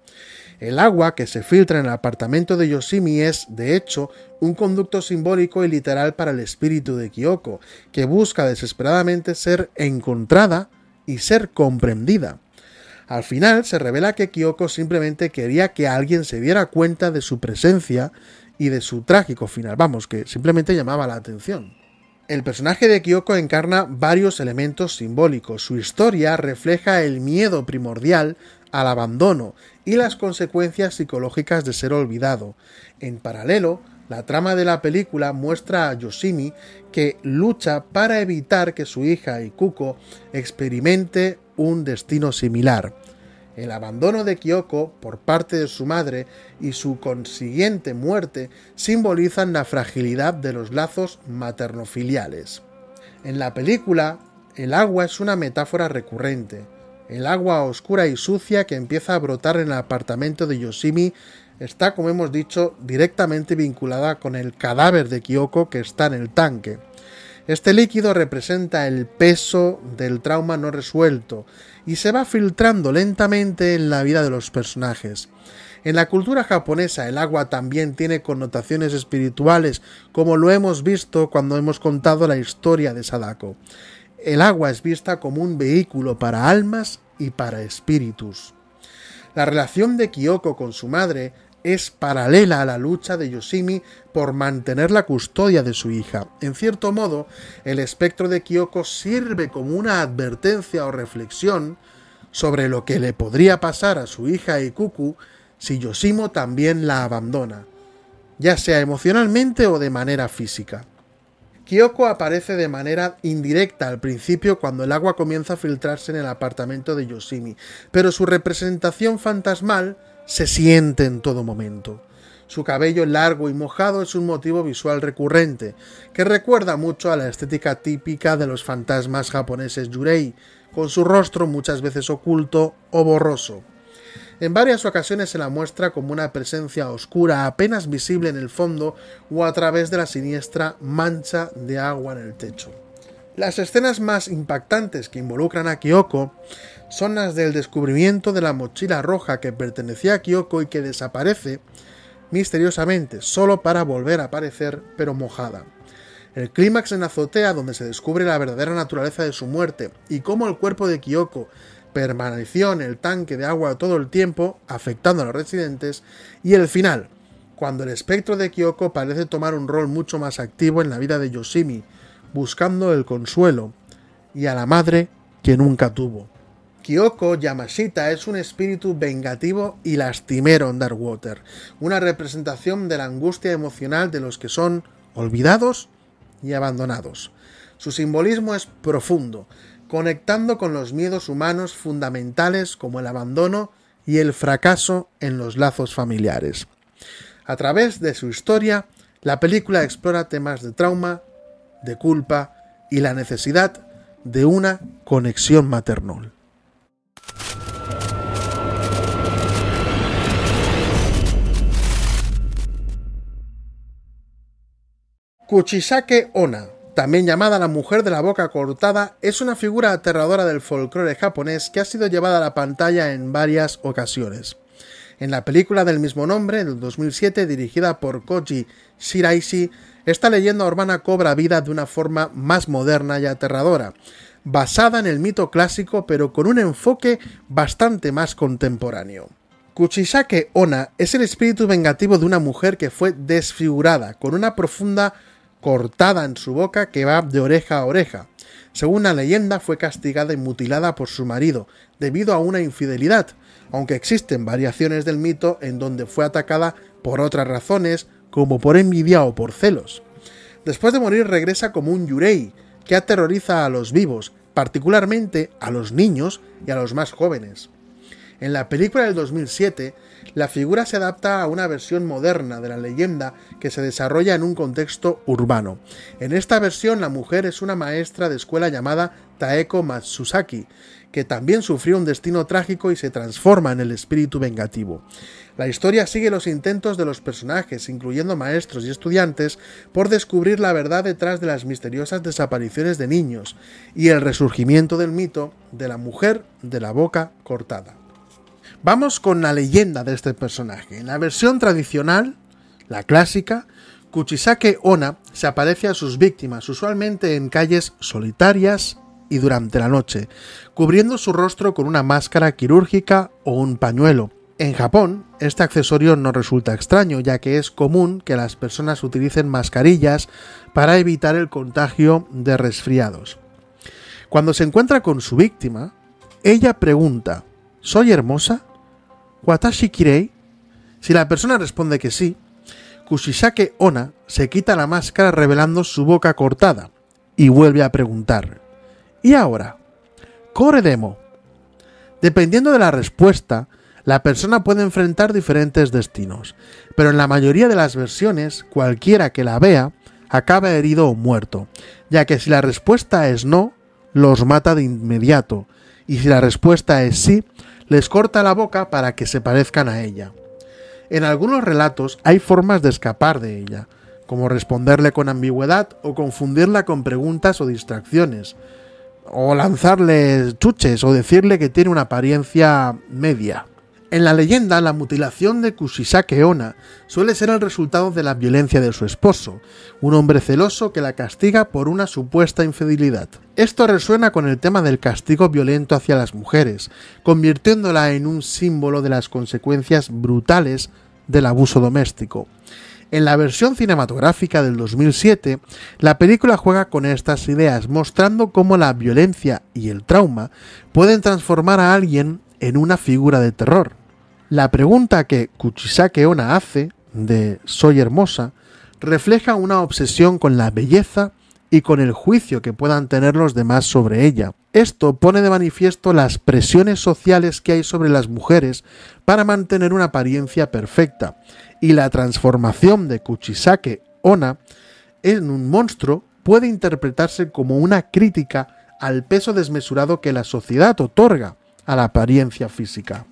El agua que se filtra en el apartamento de Yoshimi es, de hecho, un conducto simbólico y literal para el espíritu de Kyoko, que busca desesperadamente ser encontrada y ser comprendida. Al final se revela que Kyoko simplemente quería que alguien se diera cuenta de su presencia y de su trágico final, vamos, que simplemente llamaba la atención. El personaje de Kyoko encarna varios elementos simbólicos. Su historia refleja el miedo primordial al abandono y las consecuencias psicológicas de ser olvidado. En paralelo, la trama de la película muestra a Yoshimi que lucha para evitar que su hija Ikuko experimente un destino similar. El abandono de Kyoko por parte de su madre y su consiguiente muerte simbolizan la fragilidad de los lazos maternofiliales. En la película, el agua es una metáfora recurrente. El agua oscura y sucia que empieza a brotar en el apartamento de Yoshimi está, como hemos dicho, directamente vinculada con el cadáver de Kyoko que está en el tanque. Este líquido representa el peso del trauma no resuelto y se va filtrando lentamente en la vida de los personajes. En la cultura japonesa el agua también tiene connotaciones espirituales, como lo hemos visto cuando hemos contado la historia de Sadako. El agua es vista como un vehículo para almas y para espíritus. La relación de Kyoko con su madre es paralela a la lucha de Yoshimi por mantener la custodia de su hija. En cierto modo, el espectro de Kyoko sirve como una advertencia o reflexión sobre lo que le podría pasar a su hija Ikuku si Yoshimo también la abandona, ya sea emocionalmente o de manera física. Kyoko aparece de manera indirecta al principio cuando el agua comienza a filtrarse en el apartamento de Yoshimi, pero su representación fantasmal se siente en todo momento. Su cabello largo y mojado es un motivo visual recurrente, que recuerda mucho a la estética típica de los fantasmas japoneses yurei, con su rostro muchas veces oculto o borroso. En varias ocasiones se la muestra como una presencia oscura apenas visible en el fondo o a través de la siniestra mancha de agua en el techo. Las escenas más impactantes que involucran a Kyoko son las del descubrimiento de la mochila roja que pertenecía a Kyoko y que desaparece misteriosamente, solo para volver a aparecer pero mojada. El clímax en azotea donde se descubre la verdadera naturaleza de su muerte y cómo el cuerpo de Kyoko permaneció en el tanque de agua todo el tiempo, afectando a los residentes, y el final, cuando el espectro de Kyoko parece tomar un rol mucho más activo en la vida de Yoshimi, buscando el consuelo y a la madre que nunca tuvo. Kyoko Yamashita es un espíritu vengativo y lastimero en Darkwater, una representación de la angustia emocional de los que son olvidados y abandonados. Su simbolismo es profundo, conectando con los miedos humanos fundamentales como el abandono y el fracaso en los lazos familiares. A través de su historia, la película explora temas de trauma, de culpa y la necesidad de una conexión maternal. Kuchisake Ona, también llamada la mujer de la boca cortada, es una figura aterradora del folclore japonés que ha sido llevada a la pantalla en varias ocasiones. En la película del mismo nombre, del 2007, dirigida por Koji Shiraishi, esta leyenda urbana cobra vida de una forma más moderna y aterradora, basada en el mito clásico pero con un enfoque bastante más contemporáneo. Kuchisake Ona es el espíritu vengativo de una mujer que fue desfigurada, con una profunda cortada en su boca que va de oreja a oreja. Según la leyenda, fue castigada y mutilada por su marido, debido a una infidelidad, aunque existen variaciones del mito en donde fue atacada por otras razones, como por envidia o por celos. Después de morir regresa como un yurei, que aterroriza a los vivos, particularmente a los niños y a los más jóvenes. En la película del 2007 la figura se adapta a una versión moderna de la leyenda que se desarrolla en un contexto urbano. En esta versión la mujer es una maestra de escuela llamada Taeko Matsusaki, que también sufrió un destino trágico y se transforma en el espíritu vengativo. La historia sigue los intentos de los personajes, incluyendo maestros y estudiantes, por descubrir la verdad detrás de las misteriosas desapariciones de niños y el resurgimiento del mito de la mujer de la boca cortada. Vamos con la leyenda de este personaje. En la versión tradicional, la clásica, Kuchisake Ona se aparece a sus víctimas, usualmente en calles solitarias y durante la noche, cubriendo su rostro con una máscara quirúrgica o un pañuelo. En Japón, este accesorio no resulta extraño, ya que es común que las personas utilicen mascarillas para evitar el contagio de resfriados. Cuando se encuentra con su víctima, ella pregunta, ¿Soy hermosa? Watashi Kirei, si la persona responde que sí, Kushishake Ona se quita la máscara revelando su boca cortada y vuelve a preguntar. ¿Y ahora? demo? Dependiendo de la respuesta, la persona puede enfrentar diferentes destinos, pero en la mayoría de las versiones, cualquiera que la vea, acaba herido o muerto, ya que si la respuesta es no, los mata de inmediato, y si la respuesta es sí, les corta la boca para que se parezcan a ella. En algunos relatos hay formas de escapar de ella, como responderle con ambigüedad o confundirla con preguntas o distracciones, o lanzarle chuches o decirle que tiene una apariencia media. En la leyenda, la mutilación de Kushisake Ona suele ser el resultado de la violencia de su esposo, un hombre celoso que la castiga por una supuesta infidelidad. Esto resuena con el tema del castigo violento hacia las mujeres, convirtiéndola en un símbolo de las consecuencias brutales del abuso doméstico. En la versión cinematográfica del 2007, la película juega con estas ideas, mostrando cómo la violencia y el trauma pueden transformar a alguien en una figura de terror. La pregunta que Kuchisake Ona hace de Soy hermosa refleja una obsesión con la belleza y con el juicio que puedan tener los demás sobre ella. Esto pone de manifiesto las presiones sociales que hay sobre las mujeres para mantener una apariencia perfecta y la transformación de Kuchisake Ona en un monstruo puede interpretarse como una crítica al peso desmesurado que la sociedad otorga a la apariencia física.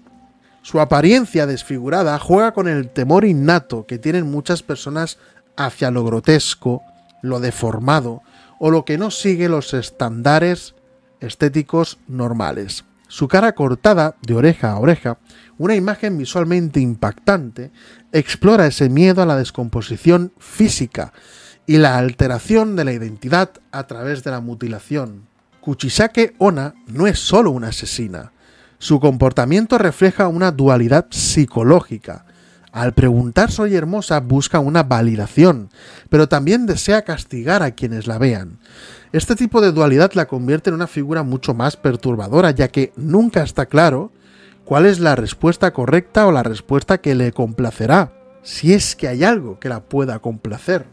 Su apariencia desfigurada juega con el temor innato que tienen muchas personas hacia lo grotesco, lo deformado o lo que no sigue los estándares estéticos normales. Su cara cortada de oreja a oreja, una imagen visualmente impactante, explora ese miedo a la descomposición física y la alteración de la identidad a través de la mutilación. Kuchisake Ona no es solo una asesina, su comportamiento refleja una dualidad psicológica. Al preguntar soy hermosa busca una validación, pero también desea castigar a quienes la vean. Este tipo de dualidad la convierte en una figura mucho más perturbadora, ya que nunca está claro cuál es la respuesta correcta o la respuesta que le complacerá, si es que hay algo que la pueda complacer.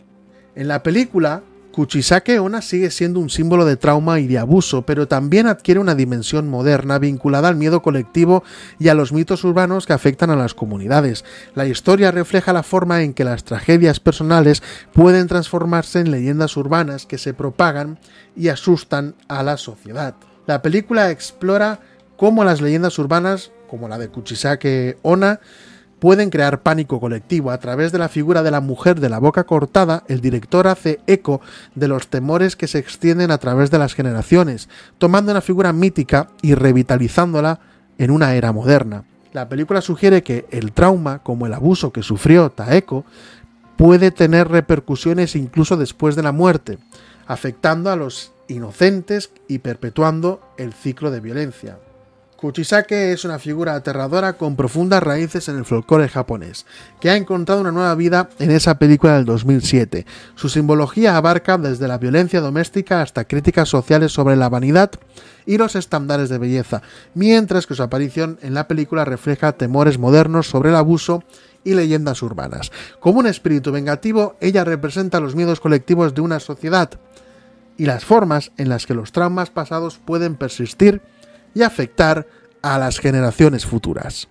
En la película, Kuchisake Ona sigue siendo un símbolo de trauma y de abuso, pero también adquiere una dimensión moderna vinculada al miedo colectivo y a los mitos urbanos que afectan a las comunidades. La historia refleja la forma en que las tragedias personales pueden transformarse en leyendas urbanas que se propagan y asustan a la sociedad. La película explora cómo las leyendas urbanas, como la de Kuchisake Ona, pueden crear pánico colectivo. A través de la figura de la mujer de la boca cortada, el director hace eco de los temores que se extienden a través de las generaciones, tomando una figura mítica y revitalizándola en una era moderna. La película sugiere que el trauma, como el abuso que sufrió Taeko, puede tener repercusiones incluso después de la muerte, afectando a los inocentes y perpetuando el ciclo de violencia. Kuchisake es una figura aterradora con profundas raíces en el folclore japonés, que ha encontrado una nueva vida en esa película del 2007. Su simbología abarca desde la violencia doméstica hasta críticas sociales sobre la vanidad y los estándares de belleza, mientras que su aparición en la película refleja temores modernos sobre el abuso y leyendas urbanas. Como un espíritu vengativo, ella representa los miedos colectivos de una sociedad y las formas en las que los traumas pasados pueden persistir y afectar a las generaciones futuras.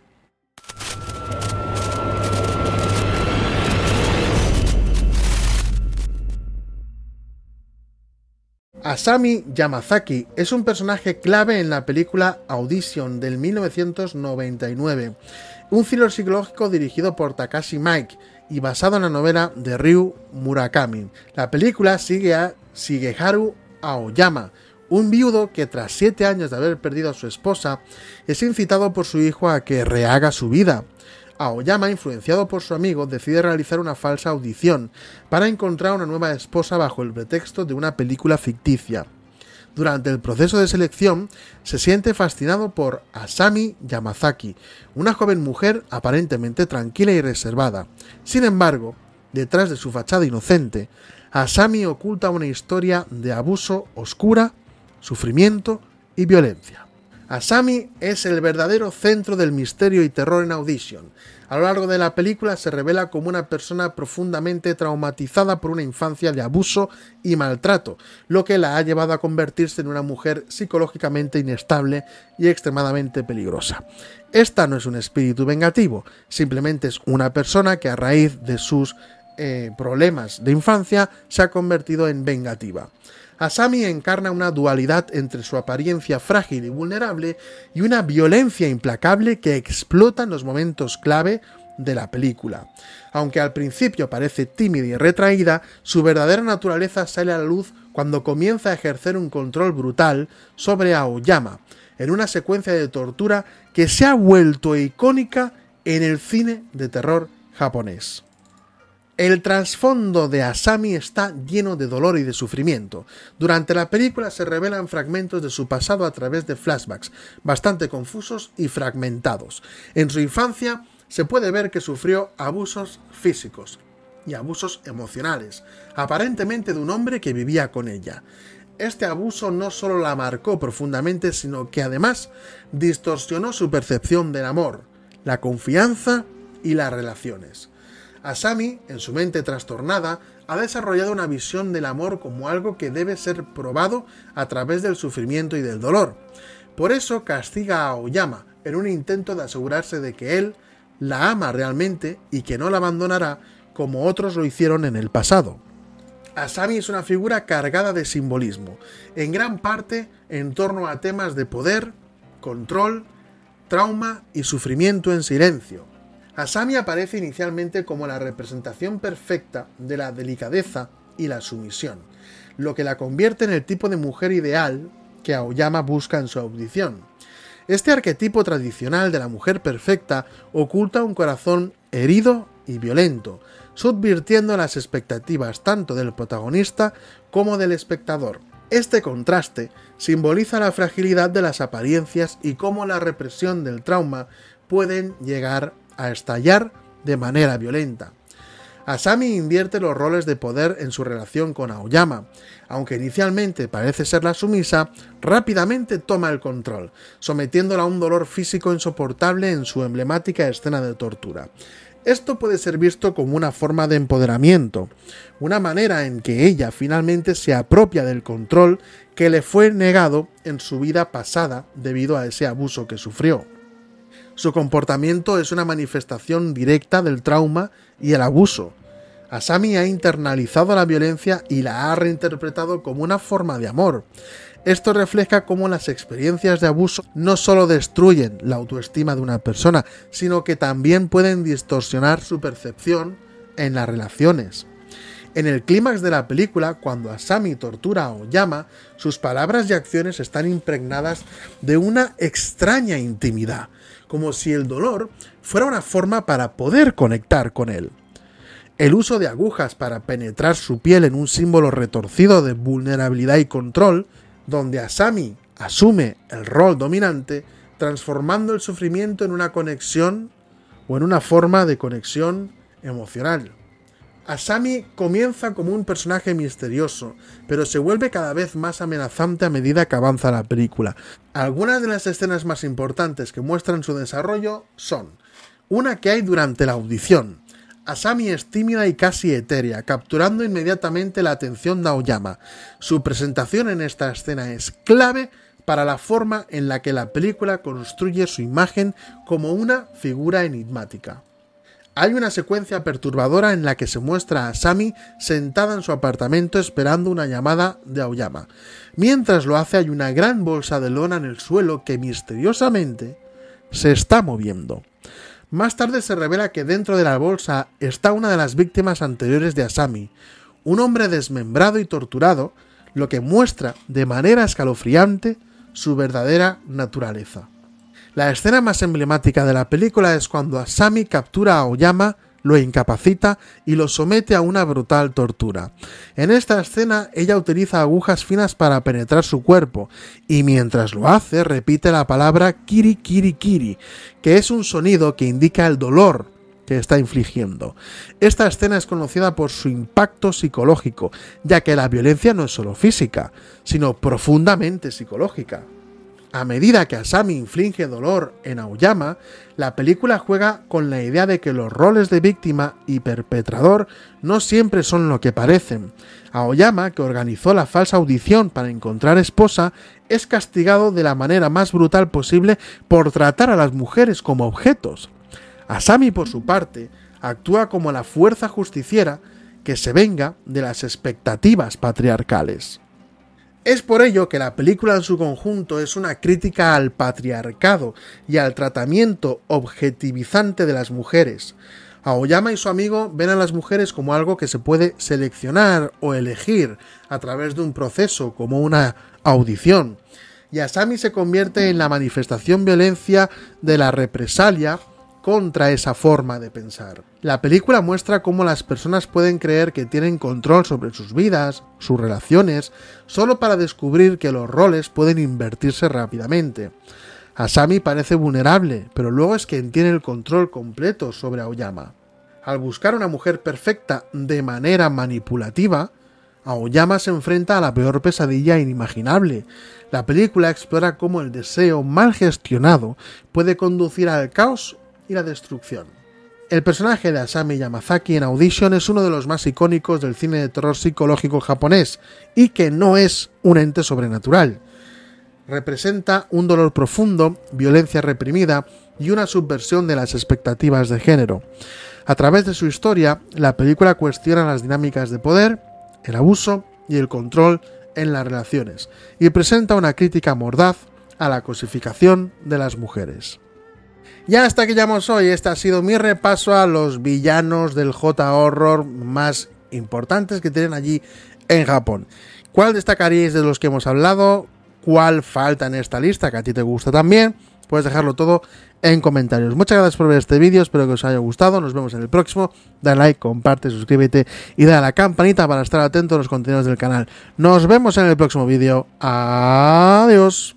Asami Yamazaki es un personaje clave en la película Audition del 1999, un thriller psicológico dirigido por Takashi Mike y basado en la novela de Ryu Murakami. La película sigue a Shigeharu Aoyama, un viudo que tras siete años de haber perdido a su esposa es incitado por su hijo a que rehaga su vida. Aoyama, influenciado por su amigo, decide realizar una falsa audición para encontrar una nueva esposa bajo el pretexto de una película ficticia. Durante el proceso de selección, se siente fascinado por Asami Yamazaki, una joven mujer aparentemente tranquila y reservada. Sin embargo, detrás de su fachada inocente, Asami oculta una historia de abuso oscura sufrimiento y violencia. Asami es el verdadero centro del misterio y terror en Audition. A lo largo de la película se revela como una persona profundamente traumatizada por una infancia de abuso y maltrato, lo que la ha llevado a convertirse en una mujer psicológicamente inestable y extremadamente peligrosa. Esta no es un espíritu vengativo, simplemente es una persona que a raíz de sus eh, problemas de infancia se ha convertido en vengativa. Asami encarna una dualidad entre su apariencia frágil y vulnerable y una violencia implacable que explota en los momentos clave de la película. Aunque al principio parece tímida y retraída, su verdadera naturaleza sale a la luz cuando comienza a ejercer un control brutal sobre Aoyama, en una secuencia de tortura que se ha vuelto icónica en el cine de terror japonés. El trasfondo de Asami está lleno de dolor y de sufrimiento. Durante la película se revelan fragmentos de su pasado a través de flashbacks, bastante confusos y fragmentados. En su infancia se puede ver que sufrió abusos físicos y abusos emocionales, aparentemente de un hombre que vivía con ella. Este abuso no solo la marcó profundamente, sino que además distorsionó su percepción del amor, la confianza y las relaciones. Asami, en su mente trastornada, ha desarrollado una visión del amor como algo que debe ser probado a través del sufrimiento y del dolor. Por eso castiga a Oyama, en un intento de asegurarse de que él la ama realmente y que no la abandonará como otros lo hicieron en el pasado. Asami es una figura cargada de simbolismo, en gran parte en torno a temas de poder, control, trauma y sufrimiento en silencio Asami aparece inicialmente como la representación perfecta de la delicadeza y la sumisión, lo que la convierte en el tipo de mujer ideal que Aoyama busca en su audición. Este arquetipo tradicional de la mujer perfecta oculta un corazón herido y violento, subvirtiendo las expectativas tanto del protagonista como del espectador. Este contraste simboliza la fragilidad de las apariencias y cómo la represión del trauma pueden llegar a a estallar de manera violenta. Asami invierte los roles de poder en su relación con Aoyama. Aunque inicialmente parece ser la sumisa, rápidamente toma el control, sometiéndola a un dolor físico insoportable en su emblemática escena de tortura. Esto puede ser visto como una forma de empoderamiento, una manera en que ella finalmente se apropia del control que le fue negado en su vida pasada debido a ese abuso que sufrió. Su comportamiento es una manifestación directa del trauma y el abuso. Asami ha internalizado la violencia y la ha reinterpretado como una forma de amor. Esto refleja cómo las experiencias de abuso no solo destruyen la autoestima de una persona, sino que también pueden distorsionar su percepción en las relaciones. En el clímax de la película, cuando Asami tortura a Oyama, sus palabras y acciones están impregnadas de una extraña intimidad, como si el dolor fuera una forma para poder conectar con él. El uso de agujas para penetrar su piel en un símbolo retorcido de vulnerabilidad y control, donde Asami asume el rol dominante, transformando el sufrimiento en una conexión o en una forma de conexión emocional. Asami comienza como un personaje misterioso, pero se vuelve cada vez más amenazante a medida que avanza la película. Algunas de las escenas más importantes que muestran su desarrollo son una que hay durante la audición. Asami es tímida y casi etérea, capturando inmediatamente la atención de Aoyama. Su presentación en esta escena es clave para la forma en la que la película construye su imagen como una figura enigmática. Hay una secuencia perturbadora en la que se muestra a Sami sentada en su apartamento esperando una llamada de Aoyama. Mientras lo hace hay una gran bolsa de lona en el suelo que misteriosamente se está moviendo. Más tarde se revela que dentro de la bolsa está una de las víctimas anteriores de Asami, un hombre desmembrado y torturado, lo que muestra de manera escalofriante su verdadera naturaleza. La escena más emblemática de la película es cuando Asami captura a Oyama, lo incapacita y lo somete a una brutal tortura. En esta escena ella utiliza agujas finas para penetrar su cuerpo y mientras lo hace repite la palabra kiri kiri kiri, que es un sonido que indica el dolor que está infligiendo. Esta escena es conocida por su impacto psicológico, ya que la violencia no es solo física, sino profundamente psicológica. A medida que Asami inflige dolor en Aoyama, la película juega con la idea de que los roles de víctima y perpetrador no siempre son lo que parecen. Aoyama, que organizó la falsa audición para encontrar esposa, es castigado de la manera más brutal posible por tratar a las mujeres como objetos. Asami, por su parte, actúa como la fuerza justiciera que se venga de las expectativas patriarcales. Es por ello que la película en su conjunto es una crítica al patriarcado y al tratamiento objetivizante de las mujeres. Aoyama y su amigo ven a las mujeres como algo que se puede seleccionar o elegir a través de un proceso, como una audición. Y Asami se convierte en la manifestación violencia de la represalia contra esa forma de pensar. La película muestra cómo las personas pueden creer que tienen control sobre sus vidas, sus relaciones, solo para descubrir que los roles pueden invertirse rápidamente. Asami parece vulnerable, pero luego es quien tiene el control completo sobre Aoyama. Al buscar una mujer perfecta de manera manipulativa, Aoyama se enfrenta a la peor pesadilla inimaginable. La película explora cómo el deseo mal gestionado puede conducir al caos y la destrucción. El personaje de Asami Yamazaki en Audition es uno de los más icónicos del cine de terror psicológico japonés y que no es un ente sobrenatural. Representa un dolor profundo, violencia reprimida y una subversión de las expectativas de género. A través de su historia, la película cuestiona las dinámicas de poder, el abuso y el control en las relaciones, y presenta una crítica mordaz a la cosificación de las mujeres. Ya hasta que llegamos hoy, este ha sido mi repaso a los villanos del J-Horror más importantes que tienen allí en Japón. ¿Cuál destacaríais de los que hemos hablado? ¿Cuál falta en esta lista que a ti te gusta también? Puedes dejarlo todo en comentarios. Muchas gracias por ver este vídeo, espero que os haya gustado, nos vemos en el próximo. Dale like, comparte, suscríbete y dale a la campanita para estar atento a los contenidos del canal. Nos vemos en el próximo vídeo. Adiós.